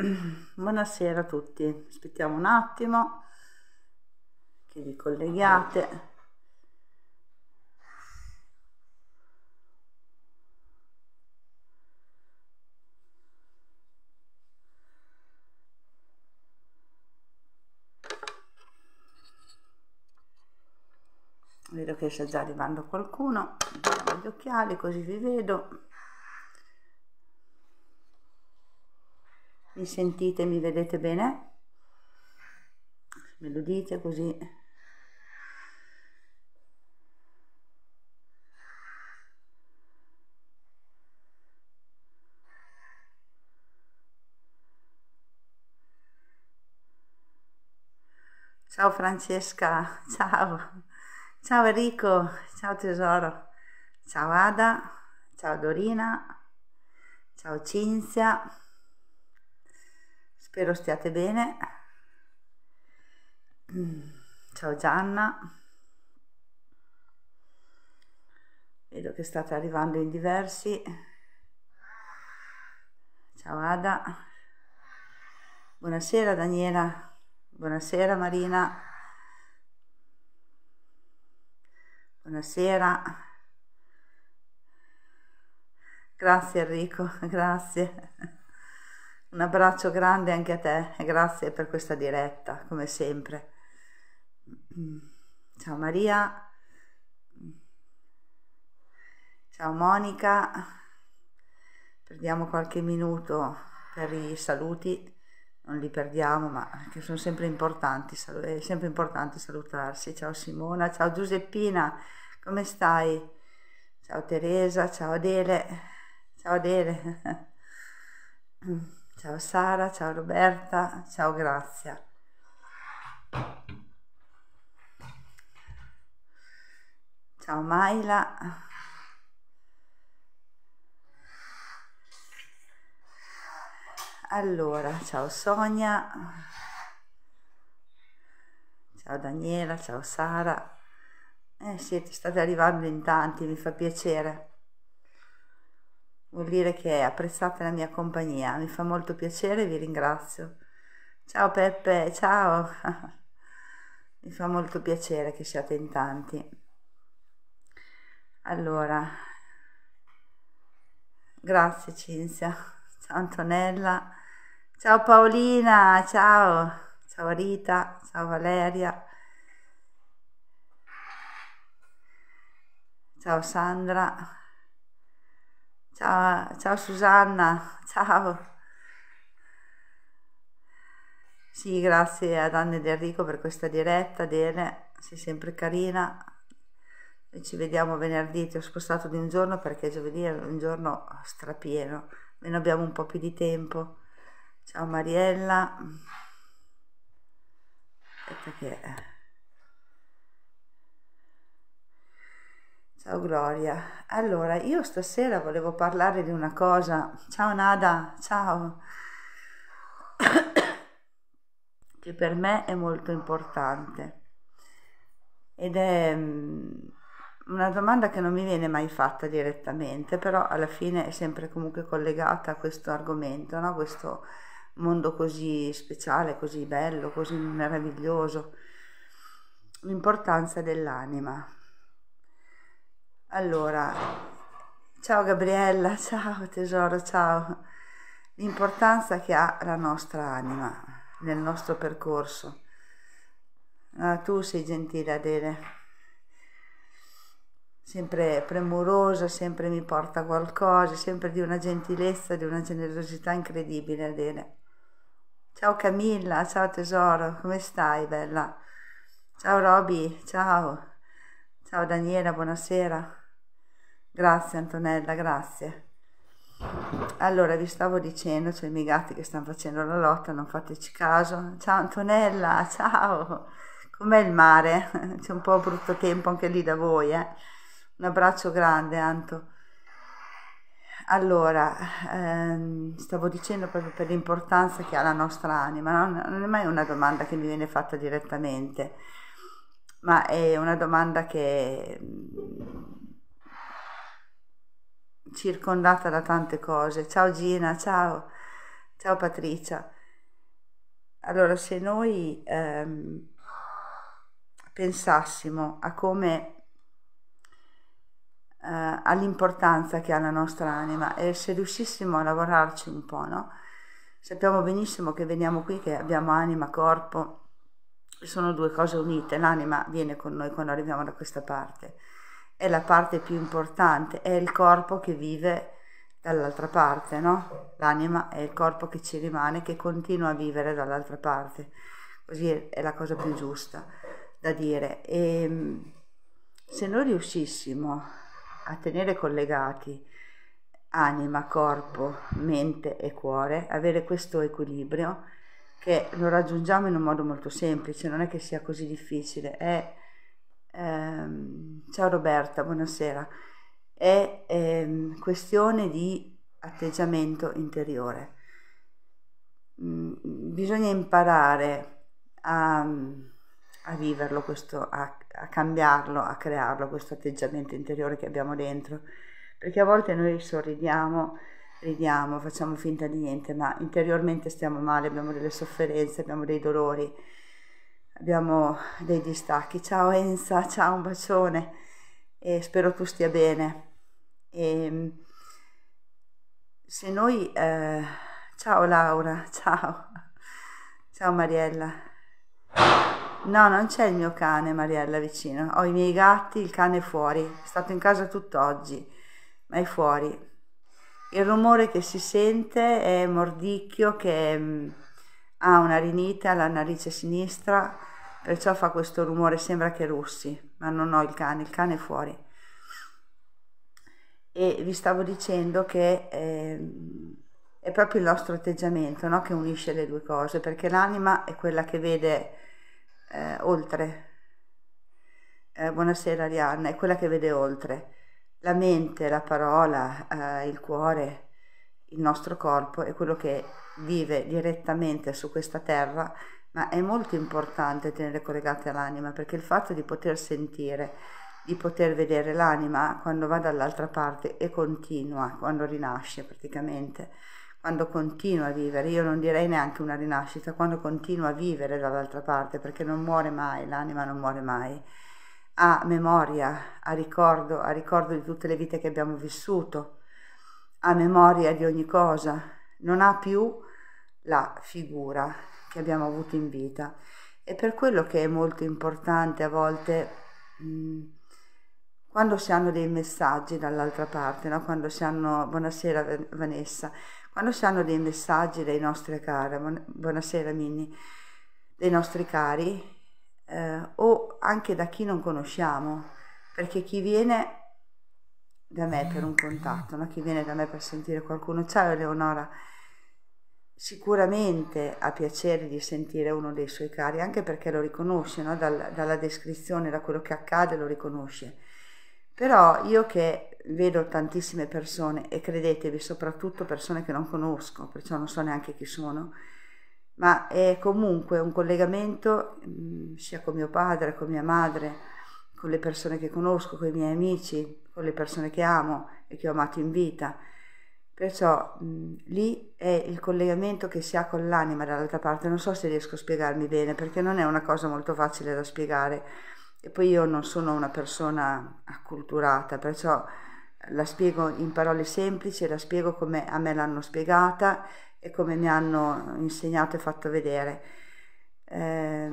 Mm, buonasera a tutti, aspettiamo un attimo che vi colleghiate. Vedo che sta già arrivando qualcuno, gli occhiali così vi vedo. mi sentite, mi vedete bene? Me lo dite così. Ciao Francesca, ciao, ciao Enrico, ciao tesoro, ciao Ada, ciao Dorina, ciao Cinzia spero stiate bene mm, ciao Gianna vedo che state arrivando in diversi ciao Ada buonasera Daniela buonasera Marina buonasera grazie Enrico grazie un abbraccio grande anche a te e grazie per questa diretta, come sempre. Ciao Maria, ciao Monica, perdiamo qualche minuto per i saluti, non li perdiamo ma che sono sempre importanti, è sempre importante salutarsi. Ciao Simona, ciao Giuseppina, come stai? Ciao Teresa, ciao Adele, ciao Adele. Ciao Sara, ciao Roberta, ciao Grazia. Ciao Maila. Allora, ciao Sonia. Ciao Daniela, ciao Sara. Eh, siete state arrivando in tanti, mi fa piacere vuol dire che apprezzate la mia compagnia, mi fa molto piacere vi ringrazio. Ciao Peppe, ciao! mi fa molto piacere che siate in tanti. Allora, grazie Cinzia, ciao Antonella, ciao Paolina, ciao, ciao Rita, ciao Valeria, ciao Sandra. Ciao, ciao Susanna, ciao. Sì, grazie ad Anne ed Enrico per questa diretta, Dene, sei sempre carina. E ci vediamo venerdì, ti ho spostato di un giorno perché giovedì è un giorno strapieno, ne abbiamo un po' più di tempo. Ciao Mariella. Aspetta che... Eh, Ciao Gloria. Allora, io stasera volevo parlare di una cosa. Ciao Nada, ciao. che per me è molto importante. Ed è mm, una domanda che non mi viene mai fatta direttamente, però alla fine è sempre comunque collegata a questo argomento, no? questo mondo così speciale, così bello, così meraviglioso. L'importanza dell'anima allora, ciao Gabriella, ciao tesoro, ciao. L'importanza che ha la nostra anima nel nostro percorso. Ah, tu sei gentile Adele sempre premurosa, sempre mi porta qualcosa, sempre di una gentilezza, di una generosità incredibile, Adele. Ciao Camilla, ciao tesoro, come stai, bella? Ciao Roby, ciao. Ciao Daniela, buonasera. Grazie Antonella, grazie. Allora, vi stavo dicendo, cioè i miei gatti che stanno facendo la lotta, non fateci caso. Ciao Antonella, ciao! Com'è il mare? C'è un po' brutto tempo anche lì da voi, eh? Un abbraccio grande, Anto. Allora, ehm, stavo dicendo proprio per l'importanza che ha la nostra anima, no? non è mai una domanda che mi viene fatta direttamente, ma è una domanda che circondata da tante cose. Ciao Gina, ciao, ciao Patricia. Allora, se noi ehm, pensassimo a come eh, all'importanza che ha la nostra anima e se riuscissimo a lavorarci un po', no? Sappiamo benissimo che veniamo qui, che abbiamo anima, corpo, sono due cose unite, l'anima viene con noi quando arriviamo da questa parte è la parte più importante, è il corpo che vive dall'altra parte, no? L'anima è il corpo che ci rimane, che continua a vivere dall'altra parte. Così è la cosa più giusta da dire. E ehm, se noi riuscissimo a tenere collegati anima, corpo, mente e cuore, avere questo equilibrio che lo raggiungiamo in un modo molto semplice, non è che sia così difficile, è ehm, ciao Roberta, buonasera, è ehm, questione di atteggiamento interiore. Mm, bisogna imparare a, a viverlo, questo, a, a cambiarlo, a crearlo, questo atteggiamento interiore che abbiamo dentro, perché a volte noi sorridiamo, ridiamo, facciamo finta di niente, ma interiormente stiamo male, abbiamo delle sofferenze, abbiamo dei dolori abbiamo dei distacchi. Ciao Enza, ciao, un bacione e spero tu stia bene. E ehm, se noi... Eh, ciao Laura, ciao, ciao Mariella. No, non c'è il mio cane Mariella vicino, ho i miei gatti, il cane è fuori, è stato in casa tutt'oggi, ma è fuori. Il rumore che si sente è mordicchio che... Mm, ha una rinite alla narice sinistra, perciò fa questo rumore, sembra che russi, ma non ho il cane, il cane è fuori. E vi stavo dicendo che eh, è proprio il nostro atteggiamento no? che unisce le due cose, perché l'anima è quella che vede eh, oltre. Eh, buonasera Arianna, è quella che vede oltre. La mente, la parola, eh, il cuore, il nostro corpo è quello che vive direttamente su questa terra, ma è molto importante tenere collegate all'anima perché il fatto di poter sentire, di poter vedere l'anima quando va dall'altra parte e continua, quando rinasce praticamente, quando continua a vivere, io non direi neanche una rinascita, quando continua a vivere dall'altra parte perché non muore mai, l'anima non muore mai a memoria, a ricordo, a ricordo di tutte le vite che abbiamo vissuto, ha memoria di ogni cosa, non ha più la figura che abbiamo avuto in vita. E per quello che è molto importante a volte mh, mm, quando si hanno dei messaggi dall'altra parte, no? quando si hanno, buonasera Vanessa, quando si hanno dei messaggi dei nostri cari, buonasera Mini, dei nostri cari eh, o anche da chi non conosciamo, perché chi viene da me per un contatto, no? chi viene da me per sentire qualcuno. Ciao Eleonora, sicuramente ha piacere di sentire uno dei suoi cari, anche perché lo riconosce, no? Dal, dalla descrizione, da quello che accade lo riconosce. Però io che vedo tantissime persone, e credetevi, soprattutto persone che non conosco, perciò non so neanche chi sono, ma è comunque un collegamento, mm, sia con mio padre, con mia madre, con le persone che conosco, con i miei amici, con le persone che amo e che ho amato in vita. Perciò mh, lì è il collegamento che si ha con l'anima dall'altra parte. Non so se riesco a spiegarmi bene perché non è una cosa molto facile da spiegare e poi io non sono una persona acculturata, perciò la spiego in parole semplici, la spiego come a me l'hanno spiegata e come mi hanno insegnato e fatto vedere. Eh,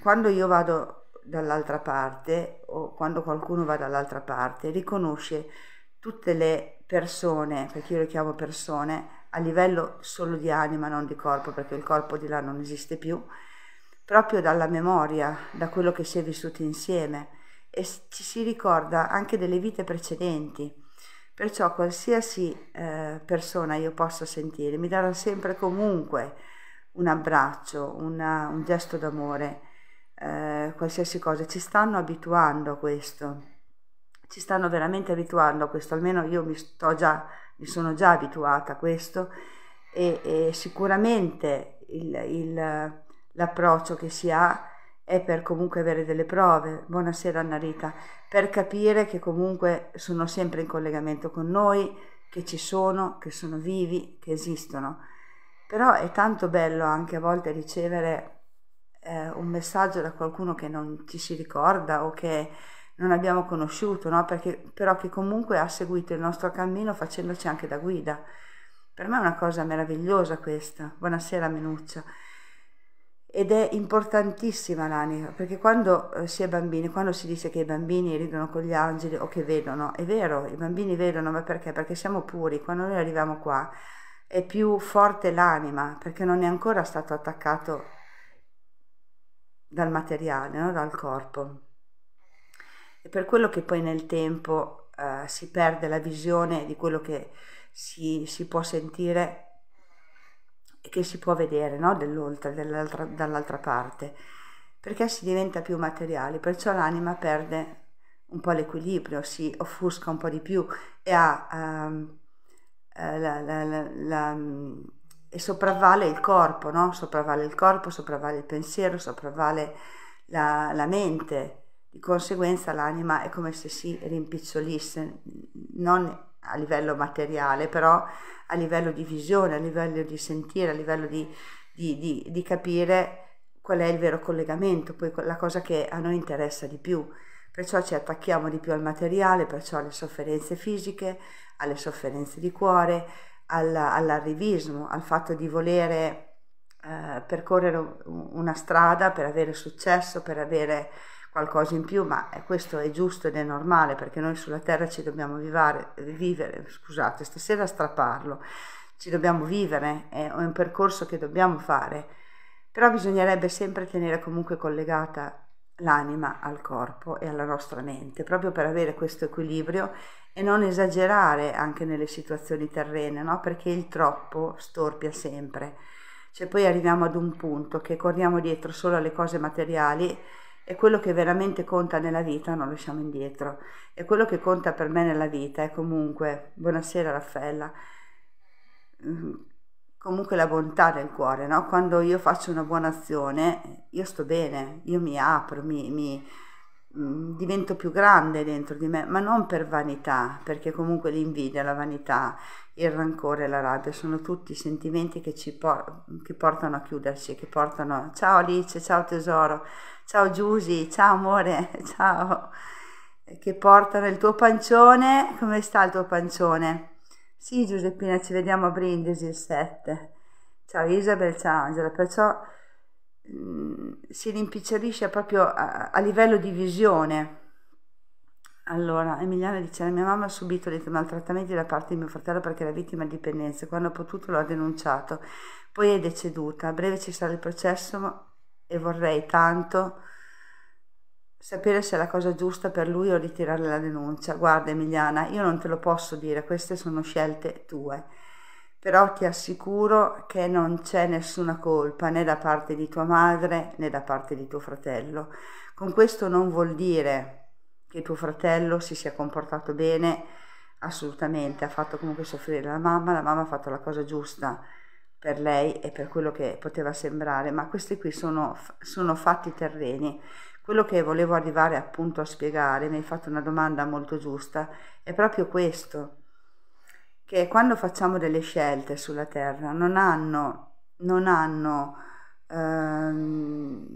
quando io vado dall'altra parte o quando qualcuno va dall'altra parte riconosce tutte le persone, perché io le chiamo persone, a livello solo di anima, non di corpo, perché il corpo di là non esiste più, proprio dalla memoria, da quello che si è vissuti insieme e ci si ricorda anche delle vite precedenti. Perciò qualsiasi eh, persona io possa sentire mi darà sempre comunque un abbraccio, una, un gesto d'amore eh, qualsiasi cosa, ci stanno abituando a questo, ci stanno veramente abituando a questo, almeno io mi, già, mi sono già abituata a questo e, e sicuramente l'approccio che si ha è per comunque avere delle prove, buonasera Annarita, per capire che comunque sono sempre in collegamento con noi, che ci sono, che sono vivi, che esistono. Però è tanto bello anche a volte ricevere eh, un messaggio da qualcuno che non ci si ricorda o che non abbiamo conosciuto, no? Perché, però che comunque ha seguito il nostro cammino facendoci anche da guida. Per me è una cosa meravigliosa questa. Buonasera Menuccia. Ed è importantissima l'anima, perché quando eh, si è bambini, quando si dice che i bambini ridono con gli angeli o che vedono, è vero, i bambini vedono, ma perché? Perché siamo puri, quando noi arriviamo qua è più forte l'anima, perché non è ancora stato attaccato dal materiale, no? dal corpo. E per quello che poi nel tempo eh, si perde la visione di quello che si, si può sentire e che si può vedere no? dell'oltre, dell'altra, dall'altra parte, perché si diventa più materiale, perciò l'anima perde un po' l'equilibrio, si offusca un po' di più e ha ehm, eh, la, la, la, la e sopravvale il corpo, no? sopravvale il corpo, sopravvale il pensiero, sopravvale la, la mente, di conseguenza l'anima è come se si rimpicciolisse, non a livello materiale, però a livello di visione, a livello di sentire, a livello di, di, di, di capire qual è il vero collegamento, poi la cosa che a noi interessa di più. Perciò ci attacchiamo di più al materiale, perciò alle sofferenze fisiche, alle sofferenze di cuore, all'arrivismo, al fatto di volere eh, percorrere una strada per avere successo, per avere qualcosa in più, ma eh, questo è giusto ed è normale perché noi sulla terra ci dobbiamo vivare, vivere, scusate, stasera straparlo, ci dobbiamo vivere, è un percorso che dobbiamo fare, però bisognerebbe sempre tenere comunque collegata l'anima al corpo e alla nostra mente, proprio per avere questo equilibrio e non esagerare anche nelle situazioni terrene, no? perché il troppo storpia sempre. Cioè poi arriviamo ad un punto che corriamo dietro solo alle cose materiali e quello che veramente conta nella vita non lo lasciamo indietro. E quello che conta per me nella vita è comunque, buonasera Raffaella, mm, comunque la bontà del cuore, no? quando io faccio una buona azione io sto bene, io mi apro, mi, mi Mm, divento più grande dentro di me, ma non per vanità, perché comunque l'invidia, la vanità, il rancore, la rabbia sono tutti sentimenti che ci por- che portano a chiuderci, che portano ciao Alice, ciao tesoro, ciao Giusi, ciao amore, ciao, che portano il tuo pancione, come sta il tuo pancione? Sì Giuseppina, ci vediamo a Brindisi il 7. Ciao Isabel, ciao Angela, perciò si rimpicciolisce proprio a, a, livello di visione. Allora, Emiliana dice, mia mamma ha subito dei maltrattamenti da parte di mio fratello perché era vittima di dipendenza, quando ha potuto lo ha denunciato, poi è deceduta, a breve ci sarà il processo e vorrei tanto sapere se è la cosa giusta per lui o ritirare la denuncia. Guarda Emiliana, io non te lo posso dire, queste sono scelte tue però ti assicuro che non c'è nessuna colpa né da parte di tua madre né da parte di tuo fratello. Con questo non vuol dire che tuo fratello si sia comportato bene, assolutamente, ha fatto comunque soffrire la mamma, la mamma ha fatto la cosa giusta per lei e per quello che poteva sembrare, ma questi qui sono, sono fatti terreni. Quello che volevo arrivare appunto a spiegare, mi hai fatto una domanda molto giusta, è proprio questo che quando facciamo delle scelte sulla terra non hanno, non hanno ehm,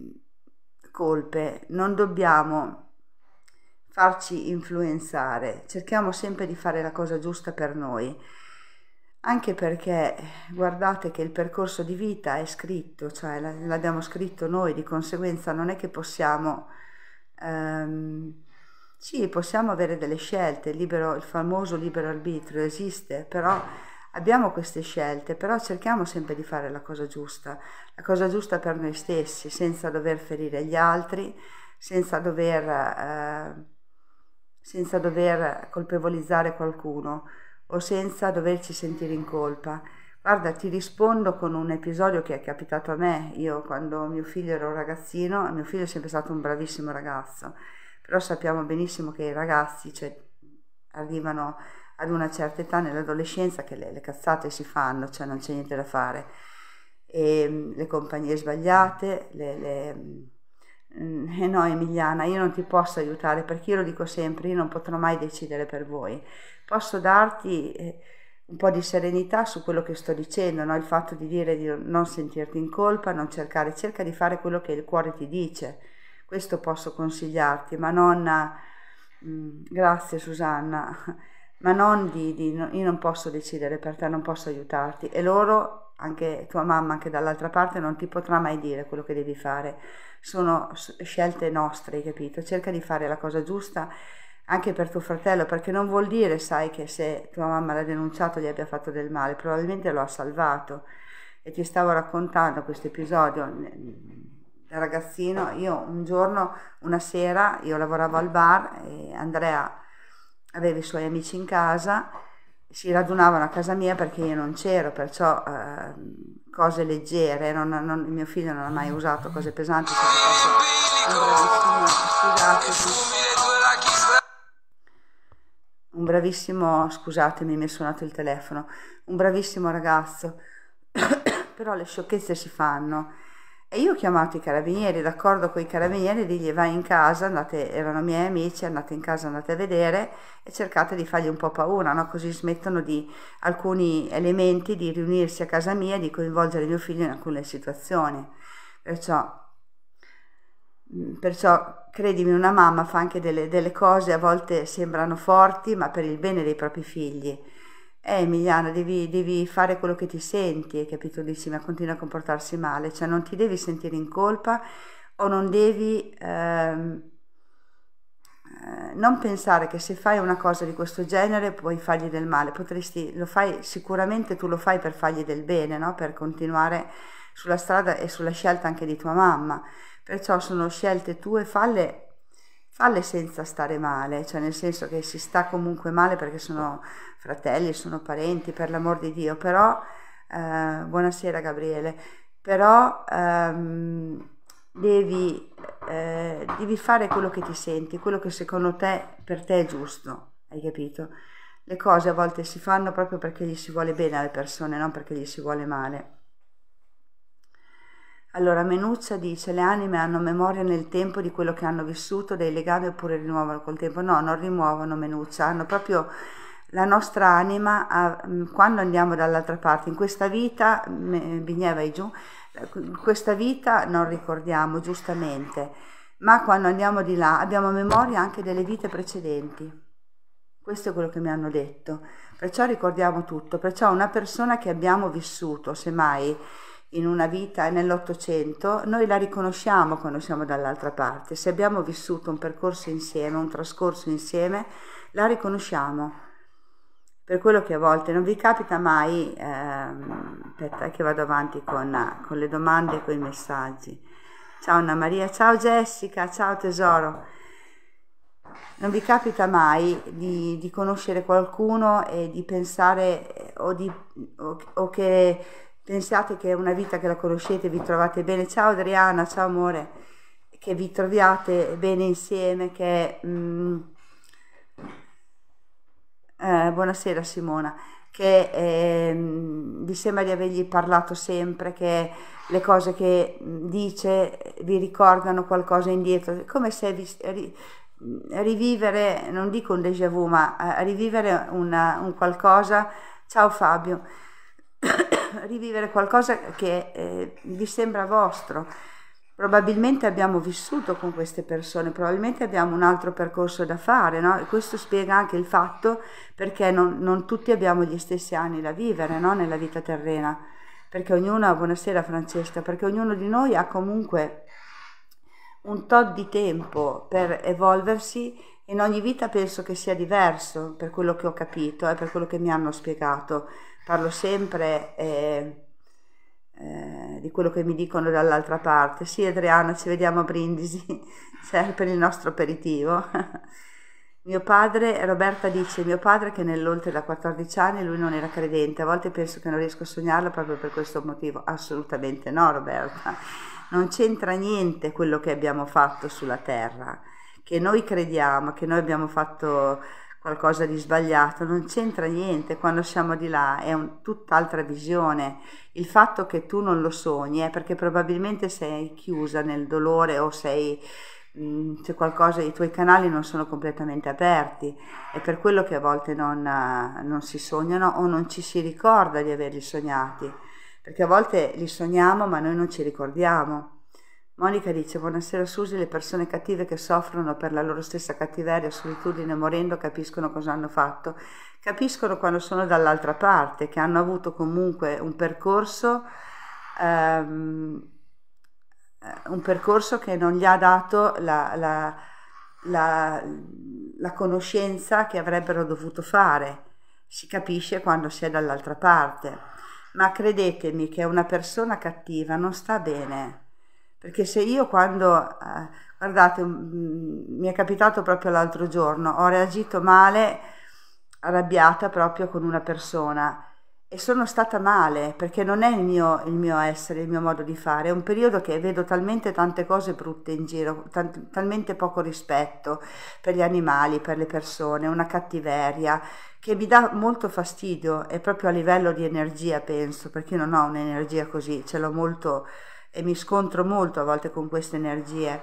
colpe, non dobbiamo farci influenzare, cerchiamo sempre di fare la cosa giusta per noi, anche perché guardate che il percorso di vita è scritto, cioè l'abbiamo scritto noi, di conseguenza non è che possiamo... Ehm, sì, possiamo avere delle scelte, libero, il famoso libero arbitrio esiste, però abbiamo queste scelte, però cerchiamo sempre di fare la cosa giusta, la cosa giusta per noi stessi, senza dover ferire gli altri, senza dover, eh, senza dover colpevolizzare qualcuno o senza doverci sentire in colpa. Guarda, ti rispondo con un episodio che è capitato a me, io quando mio figlio era un ragazzino, mio figlio è sempre stato un bravissimo ragazzo però sappiamo benissimo che i ragazzi cioè, arrivano ad una certa età nell'adolescenza che le, le cazzate si fanno, cioè non c'è niente da fare, e, ehm, le compagnie sbagliate, le, le mm, e eh no Emiliana io non ti posso aiutare perché io lo dico sempre io non potrò mai decidere per voi posso darti eh, un po' di serenità su quello che sto dicendo no? il fatto di dire di non sentirti in colpa non cercare cerca di fare quello che il cuore ti dice questo posso consigliarti, ma non, mm, grazie Susanna, ma non di, di, io non posso decidere per te, non posso aiutarti e loro, anche tua mamma, anche dall'altra parte, non ti potrà mai dire quello che devi fare, sono scelte nostre, capito? Cerca di fare la cosa giusta anche per tuo fratello, perché non vuol dire, sai, che se tua mamma l'ha denunciato gli abbia fatto del male, probabilmente lo ha salvato. E ti stavo raccontando questo episodio ragazzino, io un giorno, una sera, io lavoravo al bar e Andrea aveva i suoi amici in casa, si radunavano a casa mia perché io non c'ero, perciò eh, cose leggere, non, non, mio figlio non ha mai usato cose pesanti, un bravissimo, scusatemi mi è suonato il telefono, un bravissimo ragazzo, però le sciocchezze si fanno e io ho chiamato i carabinieri, d'accordo con i carabinieri, digli vai in casa, andate, erano miei amici, andate in casa, andate a vedere e cercate di fargli un po' paura, no? così smettono di alcuni elementi di riunirsi a casa mia e di coinvolgere mio figlio in alcune situazioni. Perciò, mm, perciò credimi, una mamma fa anche delle, delle cose, a volte sembrano forti, ma per il bene dei propri figli eh Emiliano devi, devi, fare quello che ti senti, hai capito? Dici ma continua a comportarsi male, cioè non ti devi sentire in colpa o non devi ehm, eh, non pensare che se fai una cosa di questo genere puoi fargli del male, potresti, lo fai, sicuramente tu lo fai per fargli del bene, no? per continuare sulla strada e sulla scelta anche di tua mamma, perciò sono scelte tue, falle falle senza stare male, cioè nel senso che si sta comunque male perché sono fratelli, sono parenti, per l'amor di Dio, però, eh, buonasera Gabriele, però ehm, devi, eh, devi, fare quello che ti senti, quello che secondo te, per te è giusto, hai capito? Le cose a volte si fanno proprio perché gli si vuole bene alle persone, non perché gli si vuole male. Allora Menuccia dice le anime hanno memoria nel tempo di quello che hanno vissuto, dei legami oppure rimuovono col tempo. No, non rimuovono Menuccia, hanno proprio la nostra anima, mm, quando andiamo dall'altra parte, in questa vita, Bignè vai giù, in questa vita non ricordiamo giustamente, ma quando andiamo di là abbiamo memoria anche delle vite precedenti. Questo è quello che mi hanno detto. Perciò ricordiamo tutto, perciò una persona che abbiamo vissuto, semmai in una vita nell'Ottocento, noi la riconosciamo quando siamo dall'altra parte. Se abbiamo vissuto un percorso insieme, un trascorso insieme, la riconosciamo. Per quello che a volte non vi capita mai, ehm, aspetta eh, che vado avanti con, con le domande e con i messaggi. Ciao Anna Maria, ciao Jessica, ciao tesoro. Non vi capita mai di, di conoscere qualcuno e di pensare eh, o, di, o, o che Pensate che è una vita che la conoscete, vi trovate bene. Ciao Adriana, ciao amore, che vi troviate bene insieme, che... Mh, mm, eh, buonasera Simona, che eh, vi sembra di avergli parlato sempre, che le cose che mm, dice vi ricordano qualcosa indietro, come se vi, ri, rivivere, non dico un déjà vu, ma eh, rivivere una, un qualcosa. Ciao Fabio rivivere qualcosa che eh, vi sembra vostro. Probabilmente abbiamo vissuto con queste persone, probabilmente abbiamo un altro percorso da fare, no? E questo spiega anche il fatto perché non, non tutti abbiamo gli stessi anni da vivere no? nella vita terrena, perché ognuno, buonasera Francesca, perché ognuno di noi ha comunque un tot di tempo per evolversi in ogni vita penso che sia diverso per quello che ho capito e eh, per quello che mi hanno spiegato. Parlo sempre eh, eh, di quello che mi dicono dall'altra parte. Sì, Adriana, ci vediamo a Brindisi sempre per il nostro aperitivo. mio padre, Roberta dice, mio padre che nell'oltre da 14 anni lui non era credente, a volte penso che non riesco a sognarlo proprio per questo motivo. Assolutamente no, Roberta. Non c'entra niente quello che abbiamo fatto sulla terra che noi crediamo, che noi abbiamo fatto qualcosa di sbagliato, non c'entra niente, quando siamo di là è un, tutt'altra visione. Il fatto che tu non lo sogni è perché probabilmente sei chiusa nel dolore o sei c'è mm, qualcosa, i tuoi canali non sono completamente aperti, è per quello che a volte non, eh, non si sognano o non ci si ricorda di averli sognati, perché a volte li sogniamo ma noi non ci ricordiamo. Monica dice buonasera Susi, le persone cattive che soffrono per la loro stessa cattiveria solitudine morendo capiscono cosa hanno fatto, capiscono quando sono dall'altra parte, che hanno avuto comunque un percorso, um, un percorso che non gli ha dato la, la, la, la conoscenza che avrebbero dovuto fare, si capisce quando si è dall'altra parte, ma credetemi che una persona cattiva non sta bene perché se io quando, eh, guardate, mh, mi è capitato proprio l'altro giorno, ho reagito male, arrabbiata proprio con una persona e sono stata male perché non è il mio, il mio, essere, il mio modo di fare, è un periodo che vedo talmente tante cose brutte in giro, tal talmente poco rispetto per gli animali, per le persone, una cattiveria che mi dà molto fastidio e proprio a livello di energia penso, perché non ho un'energia così, ce l'ho molto e mi scontro molto a volte con queste energie.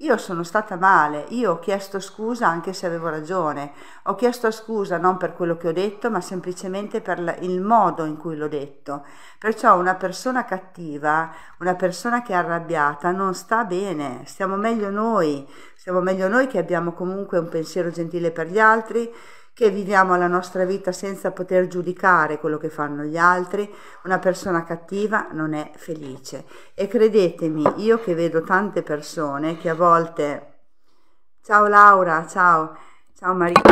Io sono stata male, io ho chiesto scusa anche se avevo ragione, ho chiesto scusa non per quello che ho detto, ma semplicemente per il modo in cui l'ho detto. Perciò una persona cattiva, una persona che è arrabbiata non sta bene, stiamo meglio noi, stiamo meglio noi che abbiamo comunque un pensiero gentile per gli altri, che viviamo la nostra vita senza poter giudicare quello che fanno gli altri, una persona cattiva non è felice. E credetemi, io che vedo tante persone che a volte... Ciao Laura, ciao, ciao Maria.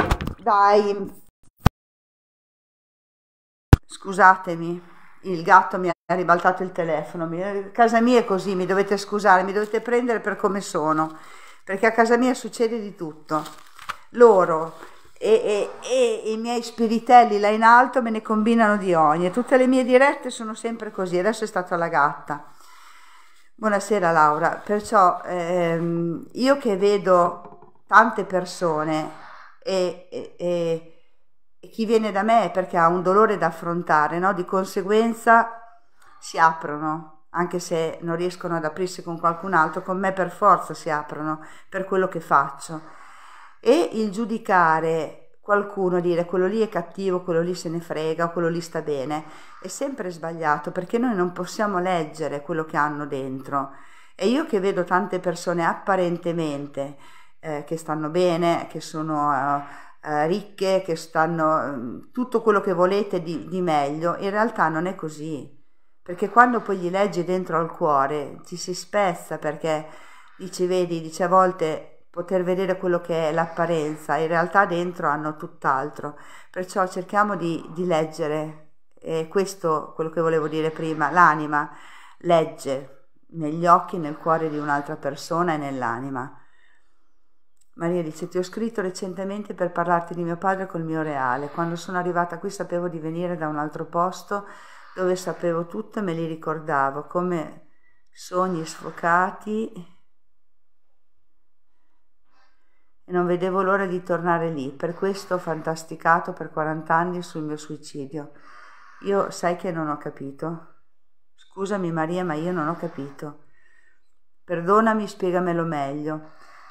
Dai, scusatemi, il gatto mi ha ribaltato il telefono. Mi, casa mia è così, mi dovete scusare, mi dovete prendere per come sono, perché a casa mia succede di tutto. Loro e, e, e, i miei spiritelli là in alto me ne combinano di ogni. Tutte le mie dirette sono sempre così, adesso è stata la gatta. Buonasera Laura, perciò ehm, io che vedo tante persone e, e, chi viene da me perché ha un dolore da affrontare, no? di conseguenza si aprono, anche se non riescono ad aprirsi con qualcun altro, con me per forza si aprono per quello che faccio e il giudicare qualcuno, dire quello lì è cattivo, quello lì se ne frega, quello lì sta bene, è sempre sbagliato perché noi non possiamo leggere quello che hanno dentro. E io che vedo tante persone apparentemente eh, che stanno bene, che sono eh, eh ricche, che stanno mm, tutto quello che volete di, di meglio, in realtà non è così. Perché quando poi gli leggi dentro al cuore ci si spezza perché dice, vedi, dice a volte poter vedere quello che è l'apparenza, in realtà dentro hanno tutt'altro, perciò cerchiamo di, di leggere, e questo quello che volevo dire prima, l'anima legge negli occhi, nel cuore di un'altra persona e nell'anima. Maria dice, ti ho scritto recentemente per parlarti di mio padre col mio reale, quando sono arrivata qui sapevo di venire da un altro posto dove sapevo tutto e me li ricordavo, come sogni sfocati e non vedevo l'ora di tornare lì, per questo ho fantasticato per 40 anni sul mio suicidio. Io sai che non ho capito. Scusami Maria, ma io non ho capito. Perdonami, spiegamelo meglio.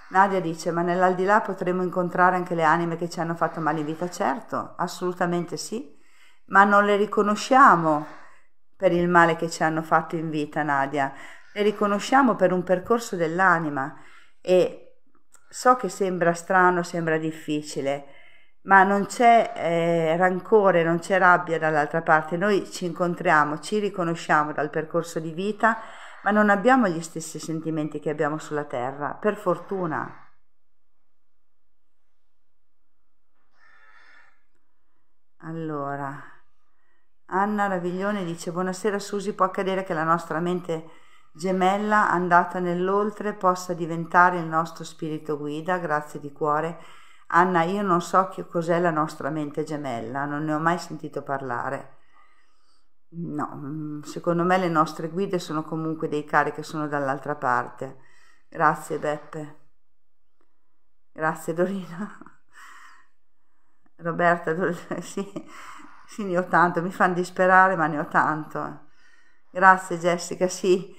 Nadia dice, ma nell'aldilà potremo incontrare anche le anime che ci hanno fatto male in vita? Certo, assolutamente sì, ma non le riconosciamo per il male che ci hanno fatto in vita, Nadia. Le riconosciamo per un percorso dell'anima e So che sembra strano, sembra difficile, ma non c'è eh, rancore, non c'è rabbia dall'altra parte. Noi ci incontriamo, ci riconosciamo dal percorso di vita, ma non abbiamo gli stessi sentimenti che abbiamo sulla terra, per fortuna. Allora, Anna Raviglione dice buonasera Susi, può accadere che la nostra mente gemella andata nell'oltre possa diventare il nostro spirito guida, grazie di cuore. Anna, io non so che cos'è la nostra mente gemella, non ne ho mai sentito parlare. No, mm, secondo me le nostre guide sono comunque dei cari che sono dall'altra parte. Grazie Beppe. Grazie Dorina. Roberta, sì, sì, ne ho tanto, mi fanno disperare ma ne ho tanto. Eh. Grazie Jessica, sì,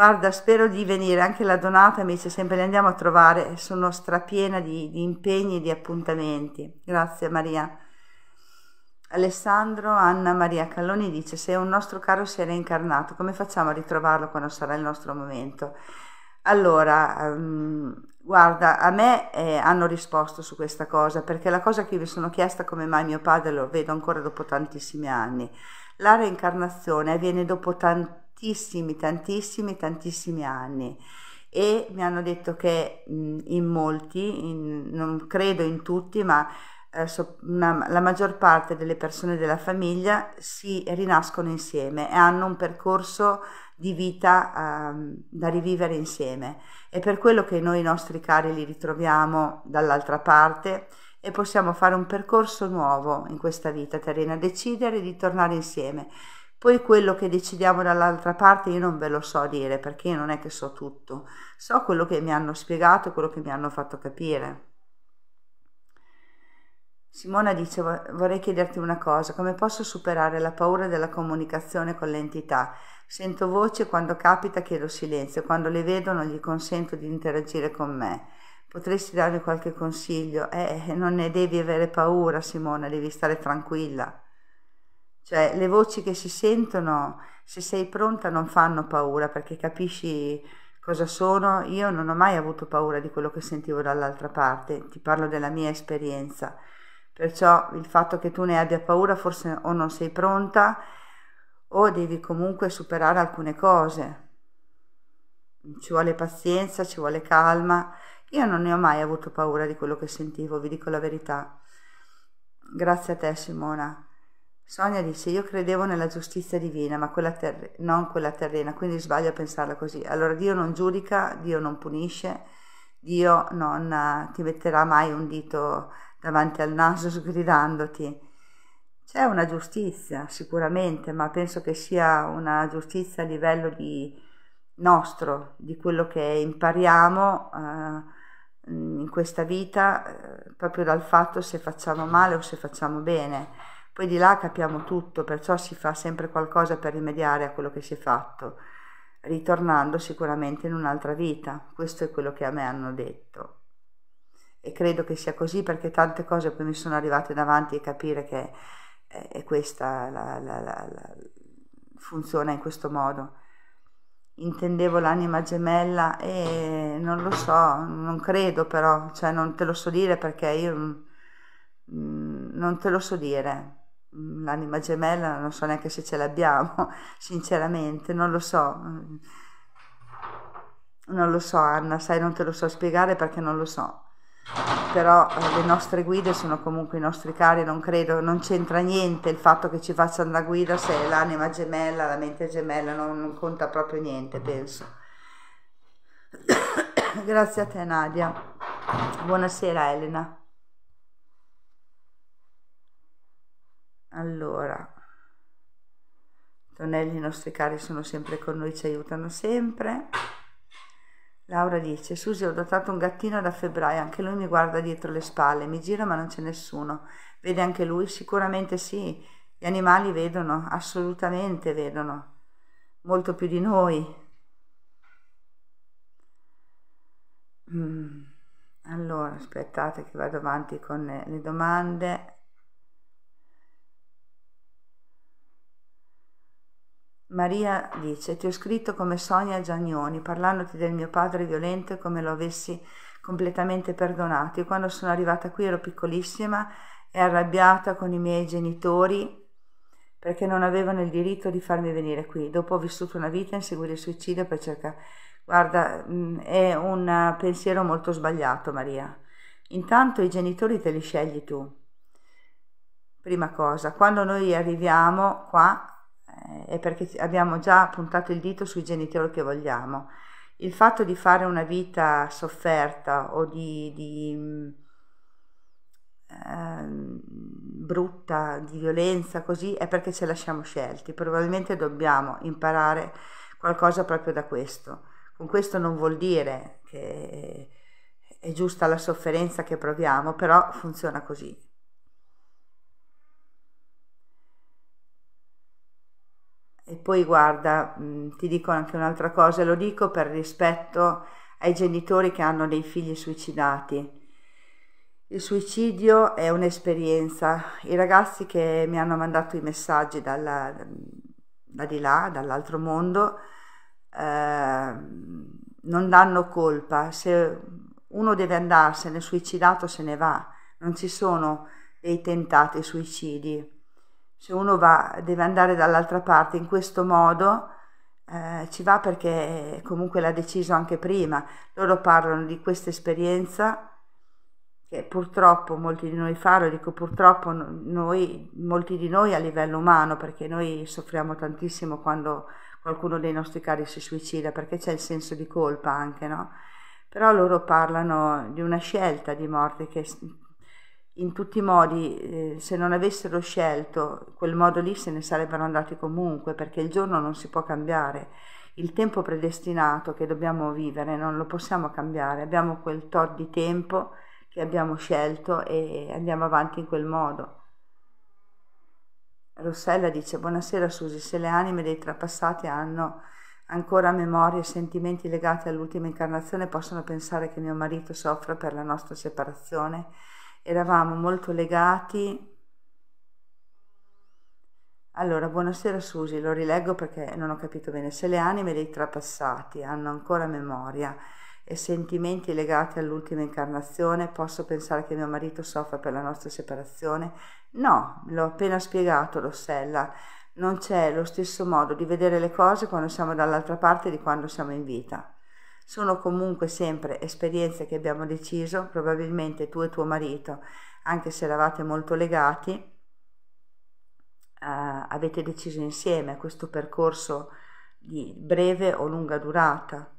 Guarda, spero di venire, anche la Donata mi dice sempre li andiamo a trovare, sono strapiena di, di impegni e di appuntamenti. Grazie Maria. Alessandro Anna Maria Calloni dice se un nostro caro si è reincarnato, come facciamo a ritrovarlo quando sarà il nostro momento? Allora, um, guarda, a me eh, hanno risposto su questa cosa perché la cosa che mi sono chiesta come mai mio padre lo vedo ancora dopo tantissimi anni. La reincarnazione avviene dopo tanti tantissimi, tantissimi, tantissimi anni e mi hanno detto che in molti, in, non credo in tutti, ma una, eh, la maggior parte delle persone della famiglia si rinascono insieme e hanno un percorso di vita eh, da rivivere insieme. È per quello che noi i nostri cari li ritroviamo dall'altra parte e possiamo fare un percorso nuovo in questa vita terrena, decidere di tornare insieme poi quello che decidiamo dall'altra parte io non ve lo so dire perché io non è che so tutto, so quello che mi hanno spiegato e quello che mi hanno fatto capire. Simona dice vorrei chiederti una cosa, come posso superare la paura della comunicazione con l'entità? Sento voci e quando capita chiedo silenzio, quando le vedo non gli consento di interagire con me. Potresti darmi qualche consiglio? Eh, non ne devi avere paura Simona, devi stare tranquilla. Cioè le voci che si sentono, se sei pronta, non fanno paura perché capisci cosa sono. Io non ho mai avuto paura di quello che sentivo dall'altra parte, ti parlo della mia esperienza. Perciò il fatto che tu ne abbia paura forse o non sei pronta o devi comunque superare alcune cose. Ci vuole pazienza, ci vuole calma. Io non ne ho mai avuto paura di quello che sentivo, vi dico la verità. Grazie a te Simona. Sonia dice: Io credevo nella giustizia divina, ma quella ter- non quella terrena, quindi sbaglio a pensarla così. Allora Dio non giudica, Dio non punisce, Dio non eh, ti metterà mai un dito davanti al naso sgridandoti. C'è una giustizia sicuramente, ma penso che sia una giustizia a livello di nostro, di quello che impariamo eh, in questa vita, eh, proprio dal fatto se facciamo male o se facciamo bene poi di là capiamo tutto, perciò si fa sempre qualcosa per rimediare a quello che si è fatto, ritornando sicuramente in un'altra vita. Questo è quello che a me hanno detto. E credo che sia così perché tante cose poi mi sono arrivate davanti e capire che eh, è questa la, la, la, la funziona in questo modo. Intendevo l'anima gemella e non lo so, non credo però, cioè non te lo so dire perché io mm, mm, non te lo so dire. Mm, l'anima gemella non so neanche se ce l'abbiamo, sinceramente, non lo so. Mm. Non lo so Anna, sai, non te lo so spiegare perché non lo so. Però eh, le nostre guide sono comunque i nostri cari, non credo, non c'entra niente il fatto che ci facciano la guida se l'anima gemella, la mente gemella, non, non conta proprio niente, penso. Grazie a te Nadia. Buonasera Elena. allora Tonelli i nostri cari sono sempre con noi ci aiutano sempre Laura dice Susi ho adottato un gattino da febbraio anche lui mi guarda dietro le spalle mi gira ma non c'è nessuno vede anche lui sicuramente sì gli animali vedono assolutamente vedono molto più di noi mm, allora aspettate che vado avanti con le domande Maria dice, ti ho scritto come Sonia Giagnoni, parlandoti del mio padre violento e come lo avessi completamente perdonato. Io quando sono arrivata qui ero piccolissima e arrabbiata con i miei genitori perché non avevano il diritto di farmi venire qui. Dopo ho vissuto una vita in seguire il suicidio per cercare... Guarda, mm, è un eh, pensiero molto sbagliato, Maria. Intanto i genitori te li scegli tu. Prima cosa, quando noi arriviamo qua eh, è perché abbiamo già puntato il dito sui genitori che vogliamo. Il fatto di fare una vita sofferta o di, di eh, brutta, di violenza, così, è perché ce la siamo scelti. Probabilmente dobbiamo imparare qualcosa proprio da questo. Con questo non vuol dire che è giusta la sofferenza che proviamo, però funziona così. E poi guarda, mh, mm, ti dico anche un'altra cosa, lo dico per rispetto ai genitori che hanno dei figli suicidati. Il suicidio è un'esperienza. I ragazzi che mi hanno mandato i messaggi dalla, da di là, dall'altro mondo, eh, non danno colpa. Se uno deve andarsene suicidato, se ne va. Non ci sono dei tentati suicidi se uno va, deve andare dall'altra parte in questo modo, eh, ci va perché comunque l'ha deciso anche prima. Loro parlano di questa esperienza che purtroppo molti di noi fanno, dico purtroppo noi, molti di noi a livello umano, perché noi soffriamo tantissimo quando qualcuno dei nostri cari si suicida, perché c'è il senso di colpa anche, no? Però loro parlano di una scelta di morte che in tutti i modi, eh, se non avessero scelto quel modo lì, se ne sarebbero andati comunque, perché il giorno non si può cambiare. Il tempo predestinato che dobbiamo vivere non lo possiamo cambiare, abbiamo quel tot di tempo che abbiamo scelto e andiamo avanti in quel modo. Rossella dice buonasera Susi, se le anime dei trapassati hanno ancora memorie e sentimenti legati all'ultima incarnazione possono pensare che mio marito soffra per la nostra separazione? eravamo molto legati. Allora, buonasera Susi, lo rileggo perché non ho capito bene. Se le anime dei trapassati hanno ancora memoria e sentimenti legati all'ultima incarnazione, posso pensare che mio marito soffra per la nostra separazione? No, l'ho appena spiegato, Rossella. Non c'è lo stesso modo di vedere le cose quando siamo dall'altra parte di quando siamo in vita sono comunque sempre esperienze che abbiamo deciso, probabilmente tu e tuo marito, anche se eravate molto legati, eh, avete deciso insieme questo percorso di breve o lunga durata.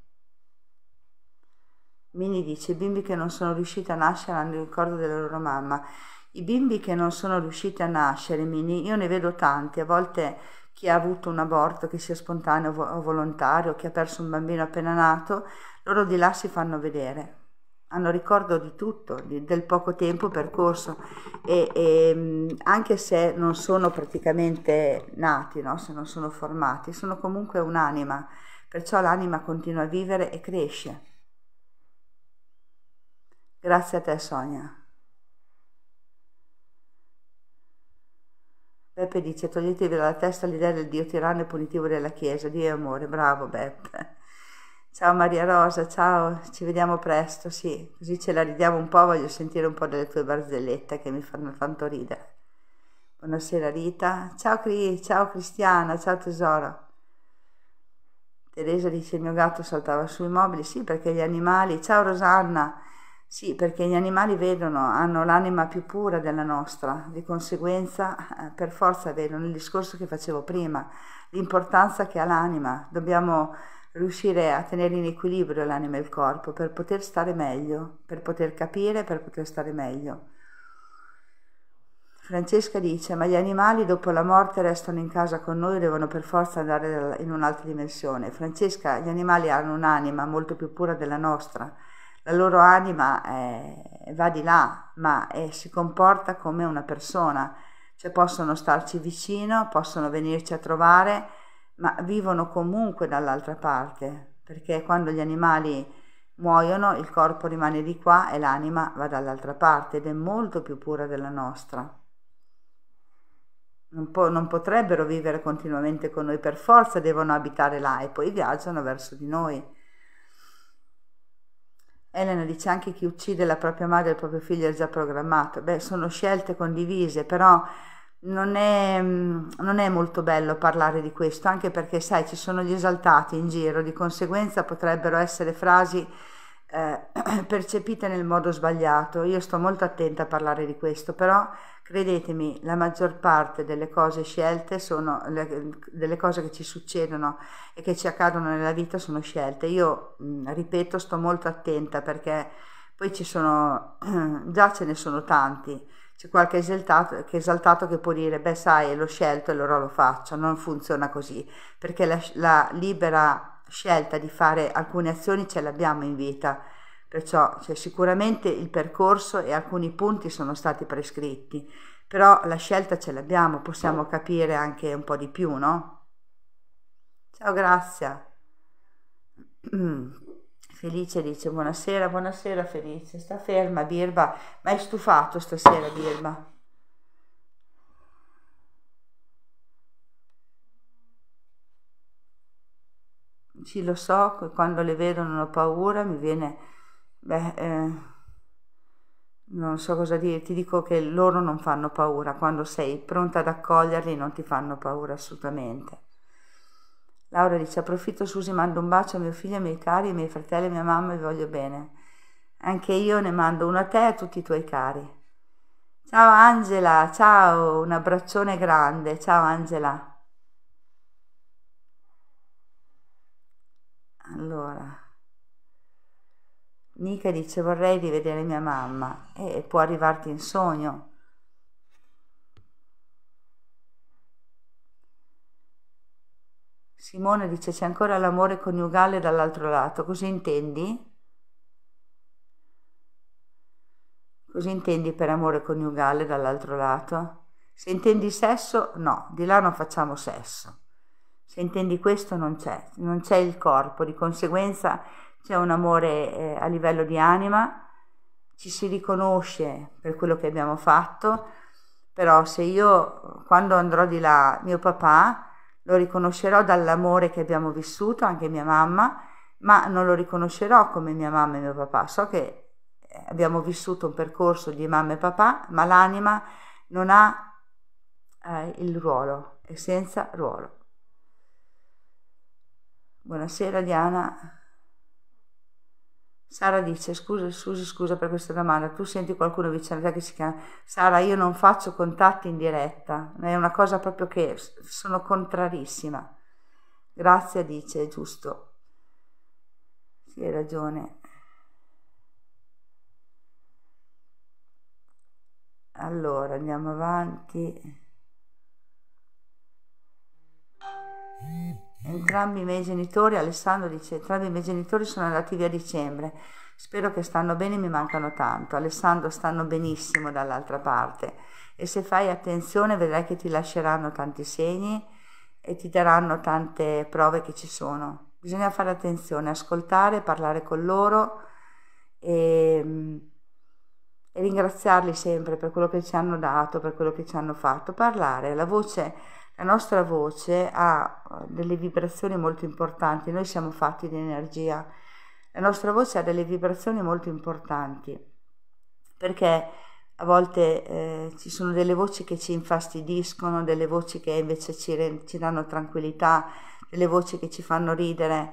Mini dice, i bimbi che non sono riusciti a nascere hanno il ricordo della loro mamma. I bimbi che non sono riusciti a nascere, Mini, io ne vedo tanti, a volte chi ha avuto un aborto, che sia spontaneo o volontario, chi ha perso un bambino appena nato, loro di là si fanno vedere. Hanno ricordo di tutto, di, del poco tempo percorso e, e, anche se non sono praticamente nati, no? se non sono formati, sono comunque un'anima, perciò l'anima continua a vivere e cresce. Grazie a te Sonia. Beppe dice toglietevi dalla testa l'idea del Dio tiranno e punitivo della Chiesa, Dio è amore, bravo Beppe. Ciao Maria Rosa, ciao, ci vediamo presto, sì, così ce la ridiamo un po', voglio sentire un po' delle tue barzellette che mi fanno tanto ridere. Buonasera Rita, ciao Cri, ciao Cristiana, ciao tesoro. Teresa dice il mio gatto saltava sui mobili, sì perché gli animali, ciao Rosanna, ciao. Sì, perché gli animali vedono, hanno l'anima più pura della nostra, di conseguenza eh, per forza vedono il discorso che facevo prima, l'importanza che ha l'anima. Dobbiamo riuscire a tenere in equilibrio l'anima e il corpo per poter stare meglio, per poter capire, per poter stare meglio. Francesca dice, ma gli animali dopo la morte restano in casa con noi devono per forza andare in un'altra dimensione? Francesca, gli animali hanno un'anima molto più pura della nostra la loro anima è, eh, va di là, ma è, eh, si comporta come una persona, cioè possono starci vicino, possono venirci a trovare, ma vivono comunque dall'altra parte, perché quando gli animali muoiono il corpo rimane di qua e l'anima va dall'altra parte ed è molto più pura della nostra. Non, po- non, potrebbero vivere continuamente con noi, per forza devono abitare là e poi viaggiano verso di noi. Elena dice anche chi uccide la propria madre e il proprio figlio è già programmato. Beh, sono scelte condivise, però non è, mm, non è, molto bello parlare di questo, anche perché, sai, ci sono gli esaltati in giro, di conseguenza potrebbero essere frasi eh, percepite nel modo sbagliato. Io sto molto attenta a parlare di questo, però Credetemi, la maggior parte delle cose scelte sono le, delle cose che ci succedono e che ci accadono nella vita sono scelte. Io mm, ripeto, sto molto attenta perché poi ci sono già ce ne sono tanti. C'è qualche esaltato che, esaltato che può dire: Beh, sai, l'ho scelto e allora lo faccio. Non funziona così perché la, la libera scelta di fare alcune azioni ce l'abbiamo in vita perciò cioè, sicuramente il percorso e alcuni punti sono stati prescritti, però la scelta ce l'abbiamo, possiamo capire anche un po' di più, no? Ciao Grazia. Felice dice buonasera, buonasera Felice, sta ferma Birba, ma è stufato stasera Birba. Sì, lo so, quando le vedo non ho paura, mi viene Beh, eh, non so cosa dire, ti dico che loro non fanno paura, quando sei pronta ad accoglierli non ti fanno paura assolutamente. Laura dice, approfitto Susi, mando un bacio a mio figlio, ai miei cari, ai miei fratelli, a mia mamma, vi voglio bene. Anche io ne mando uno a te e a tutti i tuoi cari. Ciao Angela, ciao, un abbraccione grande, ciao Angela. Allora. Nika dice vorrei rivedere mia mamma e può arrivarti in sogno. Simone dice c'è ancora l'amore coniugale dall'altro lato, così intendi? Così intendi per amore coniugale dall'altro lato? Se intendi sesso, no, di là non facciamo sesso. Se intendi questo non c'è, non c'è il corpo, di conseguenza c'è un amore eh, a livello di anima, ci si riconosce per quello che abbiamo fatto, però se io quando andrò di là mio papà lo riconoscerò dall'amore che abbiamo vissuto, anche mia mamma, ma non lo riconoscerò come mia mamma e mio papà. So che eh, abbiamo vissuto un percorso di mamma e papà, ma l'anima non ha eh, il ruolo, è senza ruolo. Buonasera Diana. Sara dice, scusa scusa, scusa per questa domanda, tu senti qualcuno vicino a te che si chiama? Sara, io non faccio contatti in diretta, è una cosa proprio che sono contrarissima. Grazie, dice, giusto. Sì, hai ragione. Allora, andiamo avanti. Mm. Entrambi i miei genitori, Alessandro dice, entrambi i miei genitori sono andati via a dicembre. Spero che stanno bene, mi mancano tanto. Alessandro stanno benissimo dall'altra parte. E se fai attenzione vedrai che ti lasceranno tanti segni e ti daranno tante prove che ci sono. Bisogna fare attenzione, ascoltare, parlare con loro e, e ringraziarli sempre per quello che ci hanno dato, per quello che ci hanno fatto. Parlare, la voce la nostra voce ha eh, delle vibrazioni molto importanti, noi siamo fatti di energia, la nostra voce ha delle vibrazioni molto importanti perché a volte eh, ci sono delle voci che ci infastidiscono, delle voci che invece ci, ci danno tranquillità, delle voci che ci fanno ridere.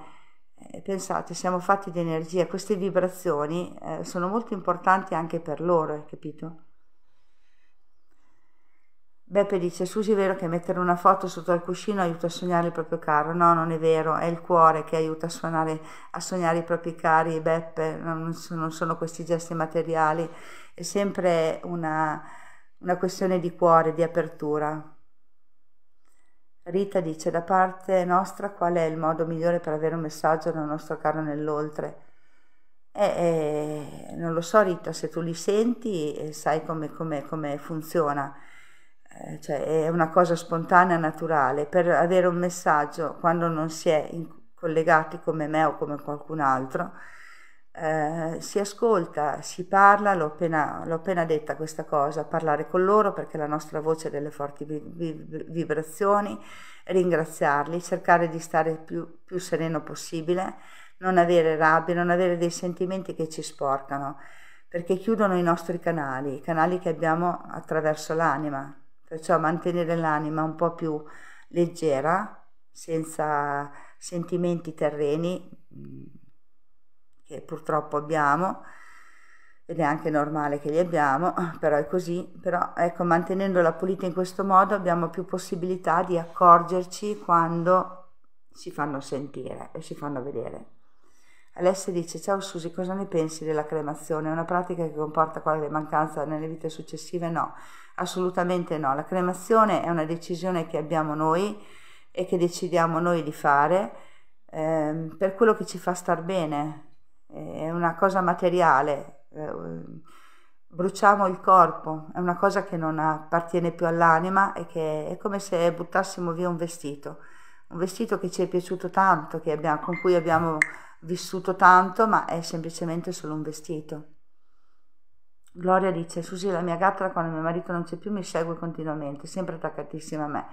Eh, pensate, siamo fatti di energia, queste vibrazioni eh, sono molto importanti anche per loro, capito? Beppe dice, Scusi, è vero che mettere una foto sotto al cuscino aiuta a sognare il proprio caro? No, non è vero, è il cuore che aiuta a, suonare, a sognare i propri cari, Beppe, non sono, questi gesti materiali, è sempre una, una questione di cuore, di apertura. Rita dice, da parte nostra qual è il modo migliore per avere un messaggio dal nostro caro nell'oltre? Eh, eh, non lo so Rita, se tu li senti eh, sai come, come, come funziona eh, cioè è una cosa spontanea, naturale, per avere un messaggio quando non si è collegati come me o come qualcun altro, eh, si ascolta, si parla, l'ho appena, l'ho appena, detta questa cosa, parlare con loro perché la nostra voce è delle forti vibrazioni, ringraziarli, cercare di stare il più, più sereno possibile, non avere rabbia, non avere dei sentimenti che ci sporcano perché chiudono i nostri canali, i canali che abbiamo attraverso l'anima, perciò mantenere l'anima un po' più leggera, senza sentimenti terreni mm, che purtroppo abbiamo ed è anche normale che li abbiamo, però è così, però ecco mantenendola pulita in questo modo abbiamo più possibilità di accorgerci quando si fanno sentire e si fanno vedere. Alessia dice ciao Susi cosa ne pensi della cremazione? È una pratica che comporta qualche mancanza nelle vite successive? No, Assolutamente no, la cremazione è una decisione che abbiamo noi e che decidiamo noi di fare eh, per quello che ci fa star bene, è una cosa materiale, eh, bruciamo il corpo, è una cosa che non appartiene più all'anima e che è come se buttassimo via un vestito, un vestito che ci è piaciuto tanto, abbiamo, con cui abbiamo vissuto tanto, ma è semplicemente solo un vestito. Gloria dice, Susi la mia gatta quando mio marito non c'è più mi segue continuamente, sempre attaccatissima a me.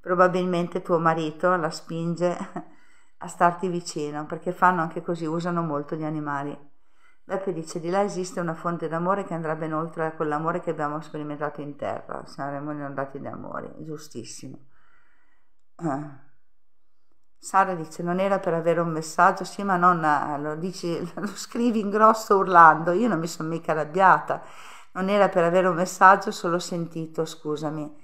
Probabilmente tuo marito la spinge a starti vicino, perché fanno anche così, usano molto gli animali. Beppe dice, di là esiste una fonte d'amore che andrà ben oltre a quell'amore che abbiamo sperimentato in terra, saremmo inondati di amore, giustissimo. Eh. Sara dice non era per avere un messaggio, sì ma nonna lo, dici, lo scrivi in grosso urlando, io non mi sono mica arrabbiata, non era per avere un messaggio, solo sentito, scusami.